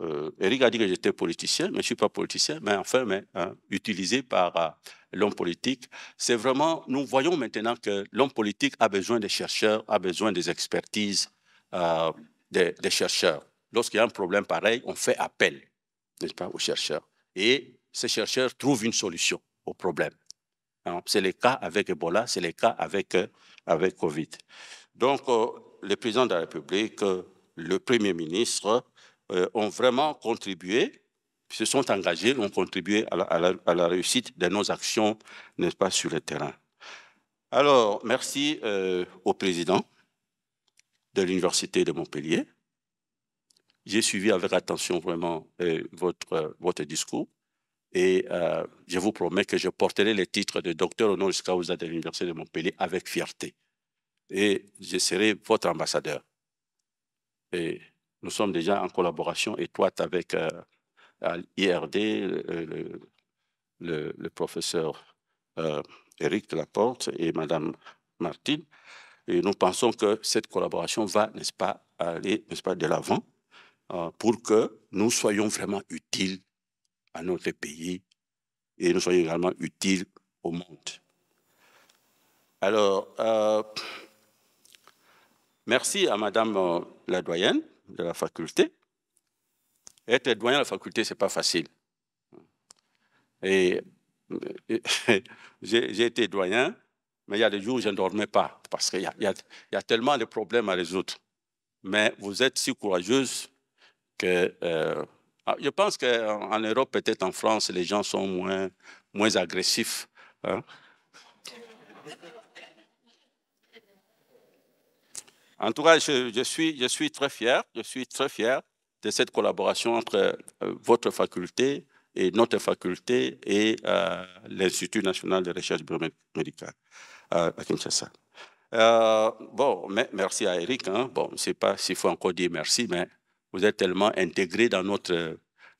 Euh, Eric a dit que j'étais politicien, mais je ne suis pas politicien, mais enfin, mais, hein, utilisé par euh, l'homme politique. C'est vraiment, nous voyons maintenant que l'homme politique a besoin des chercheurs, a besoin des expertises euh, des, des chercheurs. Lorsqu'il y a un problème pareil, on fait appel, n'est-ce pas, aux chercheurs. Et ces chercheurs trouvent une solution au problème. Hein, c'est le cas avec Ebola, c'est le cas avec, euh, avec Covid. Donc, euh, le président de la République, euh, le Premier ministre ont vraiment contribué, se sont engagés, ont contribué à la, réussite de nos actions, n'est-ce pas, sur le terrain. Alors, merci au président de l'Université de Montpellier. J'ai suivi avec attention vraiment votre, votre discours. Et euh, je vous promets que je porterai le titre de docteur honoris causa de l'Université de Montpellier avec fierté. Et je serai votre ambassadeur. Et nous sommes déjà en collaboration étroite avec euh, l'IRD, le, professeur euh, Eric Laporte et Madame Martine. Et nous pensons que cette collaboration va, n'est-ce pas, aller, n'est-ce pas, de l'avant euh, pour que nous soyons vraiment utiles à notre pays et nous soyons également utiles au monde. Alors, euh, merci à Madame euh, la doyenne de la faculté. Être doyen de la faculté, ce n'est pas facile. Et, (laughs) j'ai été doyen, mais il y a des jours où je ne dormais pas parce qu'il y, a tellement de problèmes à résoudre. Mais vous êtes si courageuse que euh, ah, je pense qu'en euh, Europe, peut-être en France, les gens sont moins, moins agressifs. Hein? En tout cas, je, suis, je suis très fier, je suis très fier de cette collaboration entre euh, votre faculté et notre faculté et euh, l'Institut national de recherche biomédicale à Kinshasa. bon, merci à Eric. Hein. Bon, je ne sais pas s'il faut encore dire merci, mais vous êtes tellement intégré dans notre,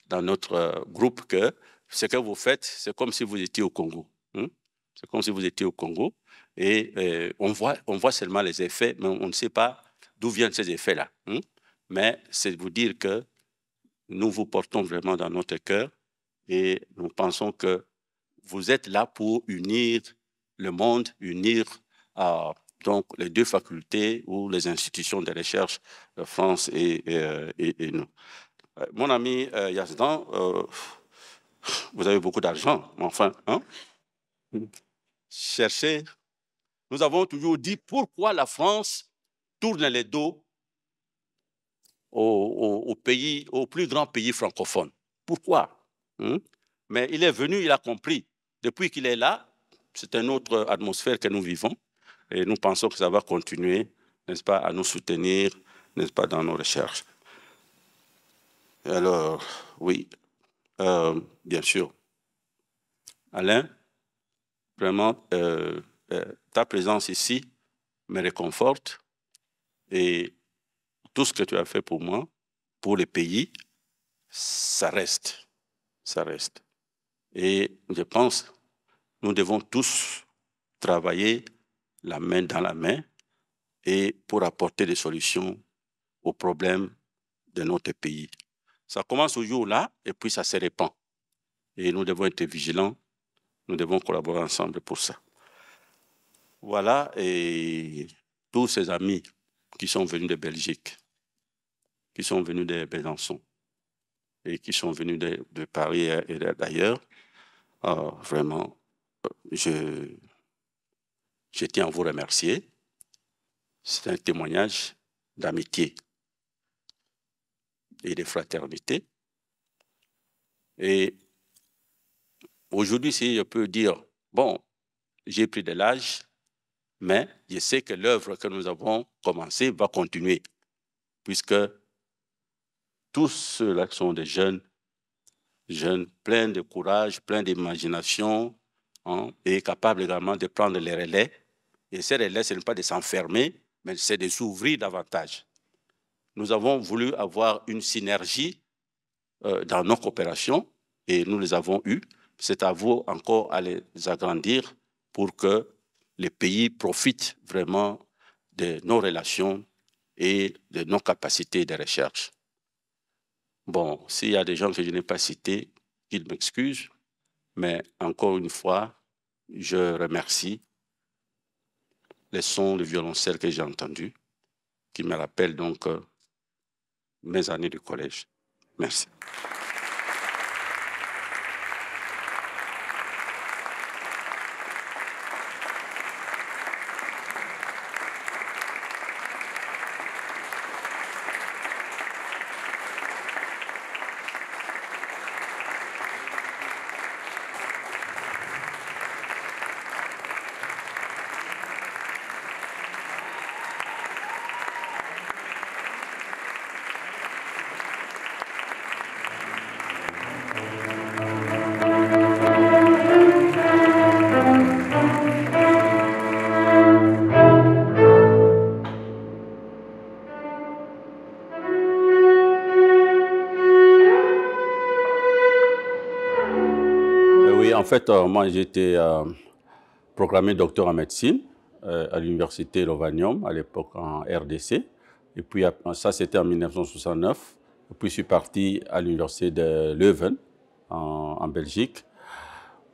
dans notre euh, groupe que ce que vous faites, c'est comme si vous étiez au Congo. Hein. C'est comme si vous étiez au Congo. Et euh, on, voit, on voit seulement les effets, mais on ne sait pas d'où viennent ces effets-là. Hein. Mais c'est vous dire que nous vous portons vraiment dans notre cœur et nous pensons que vous êtes là pour unir le monde, unir euh, donc les deux facultés ou les institutions de recherche, euh, France et, euh, nous. Euh, mon ami Yazdan, vous avez beaucoup d'argent, mais enfin, hein? cherchez. Nous avons toujours dit pourquoi la France tourne les dos au pays, au plus grand pays francophone. Pourquoi hein? Mais il est venu, il a compris. Depuis qu'il est là, c'est une autre atmosphère que nous vivons. Et nous pensons que ça va continuer, n'est-ce pas, à nous soutenir, n'est-ce pas, dans nos recherches. Alors, oui, euh, bien sûr. Alain, vraiment, euh, euh, ta présence ici me réconforte et tout ce que tu as fait pour moi, pour le pays, ça reste. Ça reste. Et je pense, nous devons tous travailler la main dans la main et pour apporter des solutions aux problèmes de notre pays. Ça commence au jour-là et puis ça se répand. Et nous devons être vigilants, nous devons collaborer ensemble pour ça. Voilà, et tous ces amis qui sont venus de Belgique, qui sont venus de Besançon et qui sont venus de, Paris et d'ailleurs, euh, vraiment, euh, je, je tiens à vous remercier. C'est un témoignage d'amitié et de fraternité. Et aujourd'hui, si je peux dire, bon, j'ai pris de l'âge, mais je sais que l'œuvre que nous avons commencée va continuer, puisque tous ceux-là sont des jeunes, jeunes pleins de courage, pleins d'imagination, hein, et capables également de prendre les relais et ces relais, ce pas de s'enfermer, mais c'est de s'ouvrir davantage. Nous avons voulu avoir une synergie euh, dans nos coopérations et nous les avons eues. C'est à vous encore à les agrandir pour que les pays profitent vraiment de nos relations et de nos capacités de recherche. Bon, s'il y a des gens que je n'ai pas cités, qu'ils m'excusent, mais encore une fois, je remercie les sons de violoncelle que j'ai entendus, qui me rappellent donc euh, mes années de collège. Merci. fait, euh, moi, j'ai été euh, proclamé docteur en médecine euh, à l'université Lovanium, à l'époque en RDC. Et puis, ça, c'était en 1969. Et puis, je suis parti à l'université de Leuven, en, Belgique,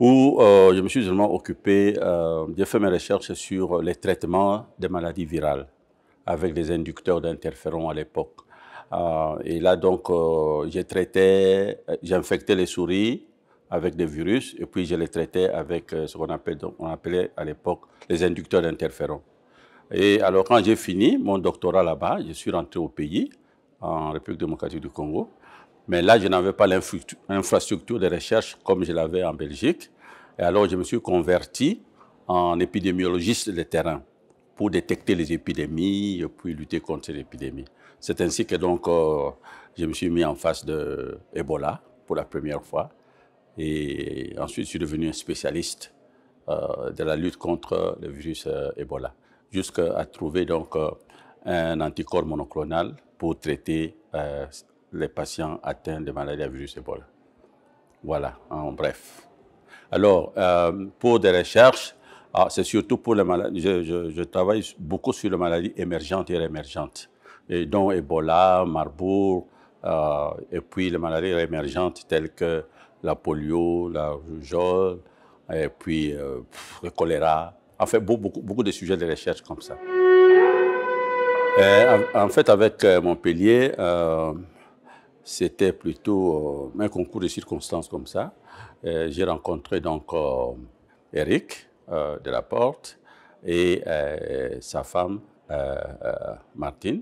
où je me suis seulement occupé, euh, j'ai fait mes recherches sur les traitements des maladies virales, avec des inducteurs d'interférons à l'époque. et là, donc, j'ai traité, j'ai infecté les souris avec des virus et puis je les traitais avec euh, ce qu'on on appelait à l'époque les inducteurs d'interférons. Et alors quand j'ai fini mon doctorat là-bas, je suis rentré au pays, en République démocratique du Congo. Mais là, je n'avais pas l'infrastructure de recherche comme je l'avais en Belgique. Et alors, je me suis converti en épidémiologiste de terrain pour détecter les épidémies et puis lutter contre les épidémies. C'est ainsi que donc, euh, je me suis mis en face de Ebola pour la première fois. Et ensuite, je suis devenu un spécialiste euh, de la lutte contre le virus euh, Ebola, jusqu'à trouver donc euh, un anticorps monoclonal pour traiter les patients atteints de maladies à virus Ebola. Voilà, en bref. Alors, pour des recherches, ah, c'est surtout pour les maladies. Je, travaille beaucoup sur les maladies émergentes et réémergentes, dont Ebola, Marburg, et puis les maladies réémergentes telles que la polio, la rougeole, et puis euh, le choléra. fait, beaucoup, beaucoup de sujets de recherche comme ça. en fait, avec euh, Montpellier, euh, c'était plutôt un concours de circonstances comme ça. J'ai rencontré donc Eric de la Porte et sa femme Martine.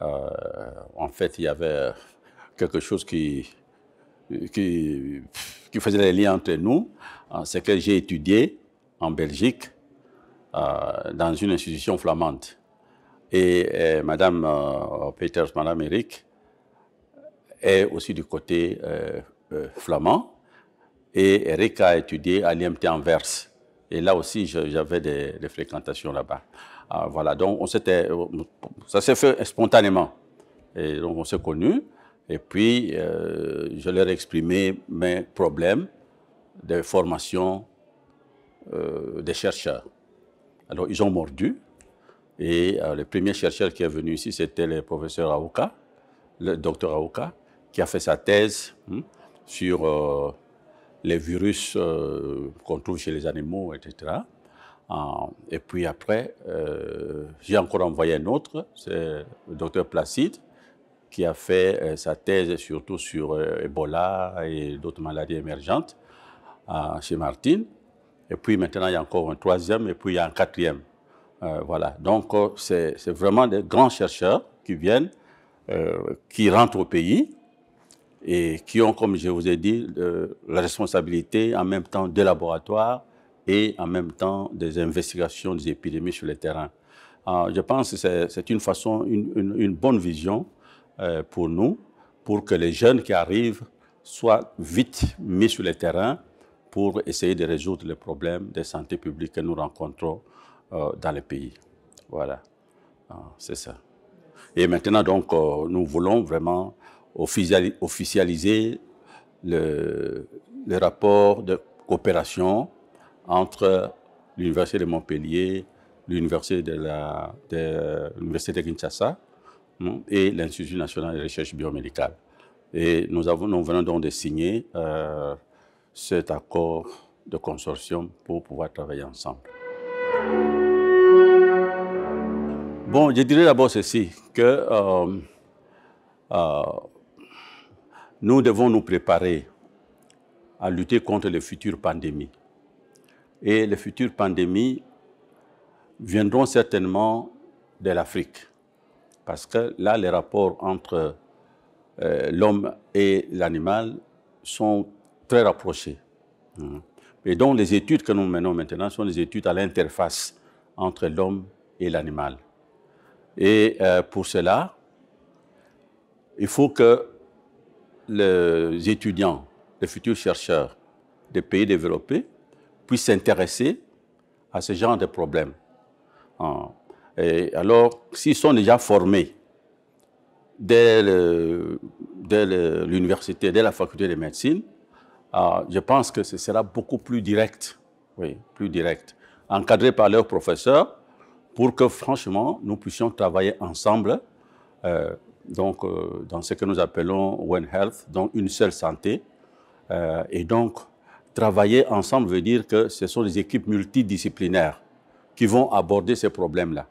en fait, il y avait quelque chose qui, qui, qui faisait les liens entre nous, euh, c'est que j'ai étudié en Belgique euh, dans une institution flamande. Et, euh, Madame Peters, Madame Eric, est aussi du côté flamand. Et Eric a étudié à l'IMT Anvers. Et là aussi, j'avais des, fréquentations là-bas. voilà, donc on ça s'est fait spontanément. Et donc on s'est connus. Et puis, euh, je leur ai exprimé mes problèmes de formation euh, des chercheurs. Alors, ils ont mordu. Et euh, le premier chercheur qui est venu ici, c'était le professeur Aouka, le docteur Aouka, qui a fait sa thèse hein, sur les virus qu'on trouve chez les animaux, etc. et puis après, j'ai encore envoyé un autre, c'est le docteur Placide, qui a fait euh, sa thèse surtout sur euh, Ebola et d'autres maladies émergentes chez Martine. Et puis maintenant, il y a encore un troisième et puis il y a un quatrième. Euh, voilà. Donc, c'est vraiment des grands chercheurs qui viennent, qui rentrent au pays et qui ont, comme je vous ai dit, la responsabilité en même temps des laboratoires et en même temps des investigations des épidémies sur le terrain. je pense que c'est une façon, une bonne vision euh, pour nous, pour que les jeunes qui arrivent soient vite mis sur le terrain pour essayer de résoudre les problèmes de santé publique que nous rencontrons euh, dans le pays. Voilà, ah, c'est ça. Et maintenant, donc, euh, nous voulons vraiment officialiser le, rapport de coopération entre l'Université de Montpellier, l'Université de, de, l'université de Kinshasa, et l'Institut national de recherche biomédicale. Et nous, venons donc de signer euh, cet accord de consortium pour pouvoir travailler ensemble. Bon, je dirais d'abord ceci, que euh, euh, nous devons nous préparer à lutter contre les futures pandémies. Et les futures pandémies viendront certainement de l'Afrique. Parce que là, les rapports entre euh, l'homme et l'animal sont très rapprochés. Hein. Et donc, les études que nous menons maintenant sont des études à l'interface entre l'homme et l'animal. Et euh, pour cela, il faut que les étudiants, les futurs chercheurs des pays développés puissent s'intéresser à ce genre de problèmes alors, s'ils sont déjà formés dès l'université, dès, la faculté de médecine, ah, je pense que ce sera beaucoup plus direct, oui, plus direct, encadré par leurs professeurs, pour que franchement, nous puissions travailler ensemble, euh, donc euh, dans ce que nous appelons One Health, donc une seule santé, euh, et donc travailler ensemble veut dire que ce sont des équipes multidisciplinaires qui vont aborder ces problèmes-là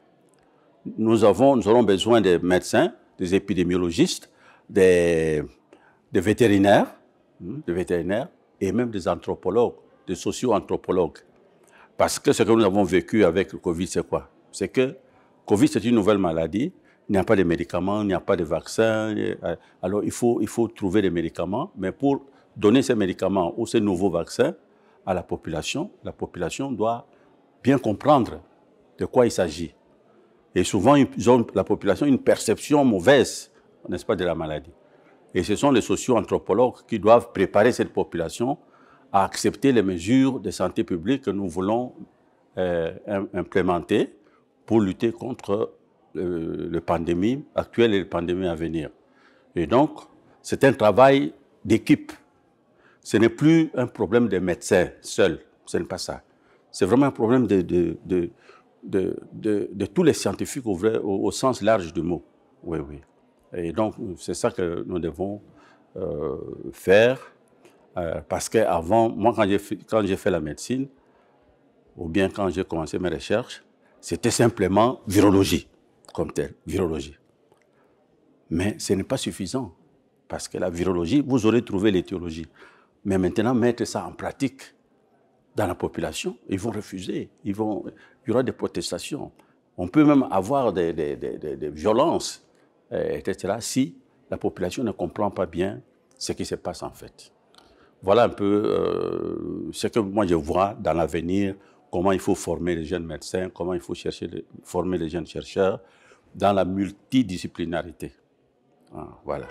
nous, avons, nous aurons besoin des médecins, des épidémiologistes, des, vétérinaires, hmm, des vétérinaires et même des anthropologues, des socio-anthropologues. Parce que ce que nous avons vécu avec le Covid, c'est quoi C'est que Covid, c'est une nouvelle maladie. Il n'y a pas de médicaments, il n'y a pas de vaccins. Euh, alors, il faut, il faut trouver des médicaments. Mais pour donner ces médicaments ou ces nouveaux vaccins à la population, la population doit bien comprendre de quoi il s'agit. Et souvent, ils la population une perception mauvaise, n'est-ce pas, de la maladie. Et ce sont les socio-anthropologues qui doivent préparer cette population à accepter les mesures de santé publique que nous voulons euh, implémenter pour lutter contre euh, le la pandémie actuelle et les pandémie à venir. Et donc, c'est un travail d'équipe. Ce n'est plus un problème des médecins seuls, ce n'est pas ça. C'est vraiment un problème de de, tous les scientifiques au, au, sens large du mot. Oui, oui. Et donc, c'est ça que nous devons euh, faire. Euh, parce parce qu'avant, moi, quand j'ai, fait, quand j'ai fait la médecine, ou bien quand j'ai commencé mes recherches, c'était simplement virologie, comme telle, virologie. Mais ce n'est pas suffisant, parce que la virologie, vous aurez trouvé l'éthiologie. Mais maintenant, mettre ça en pratique dans la population, ils vont refuser. Ils vont il y aura des protestations. On peut même avoir des, des, des, violences, euh, etc., si la population ne comprend pas bien ce qui se passe en fait. Voilà un peu euh, ce que moi je vois dans l'avenir, comment il faut former les jeunes médecins, comment il faut chercher former les jeunes chercheurs dans la multidisciplinarité. Ah, voilà.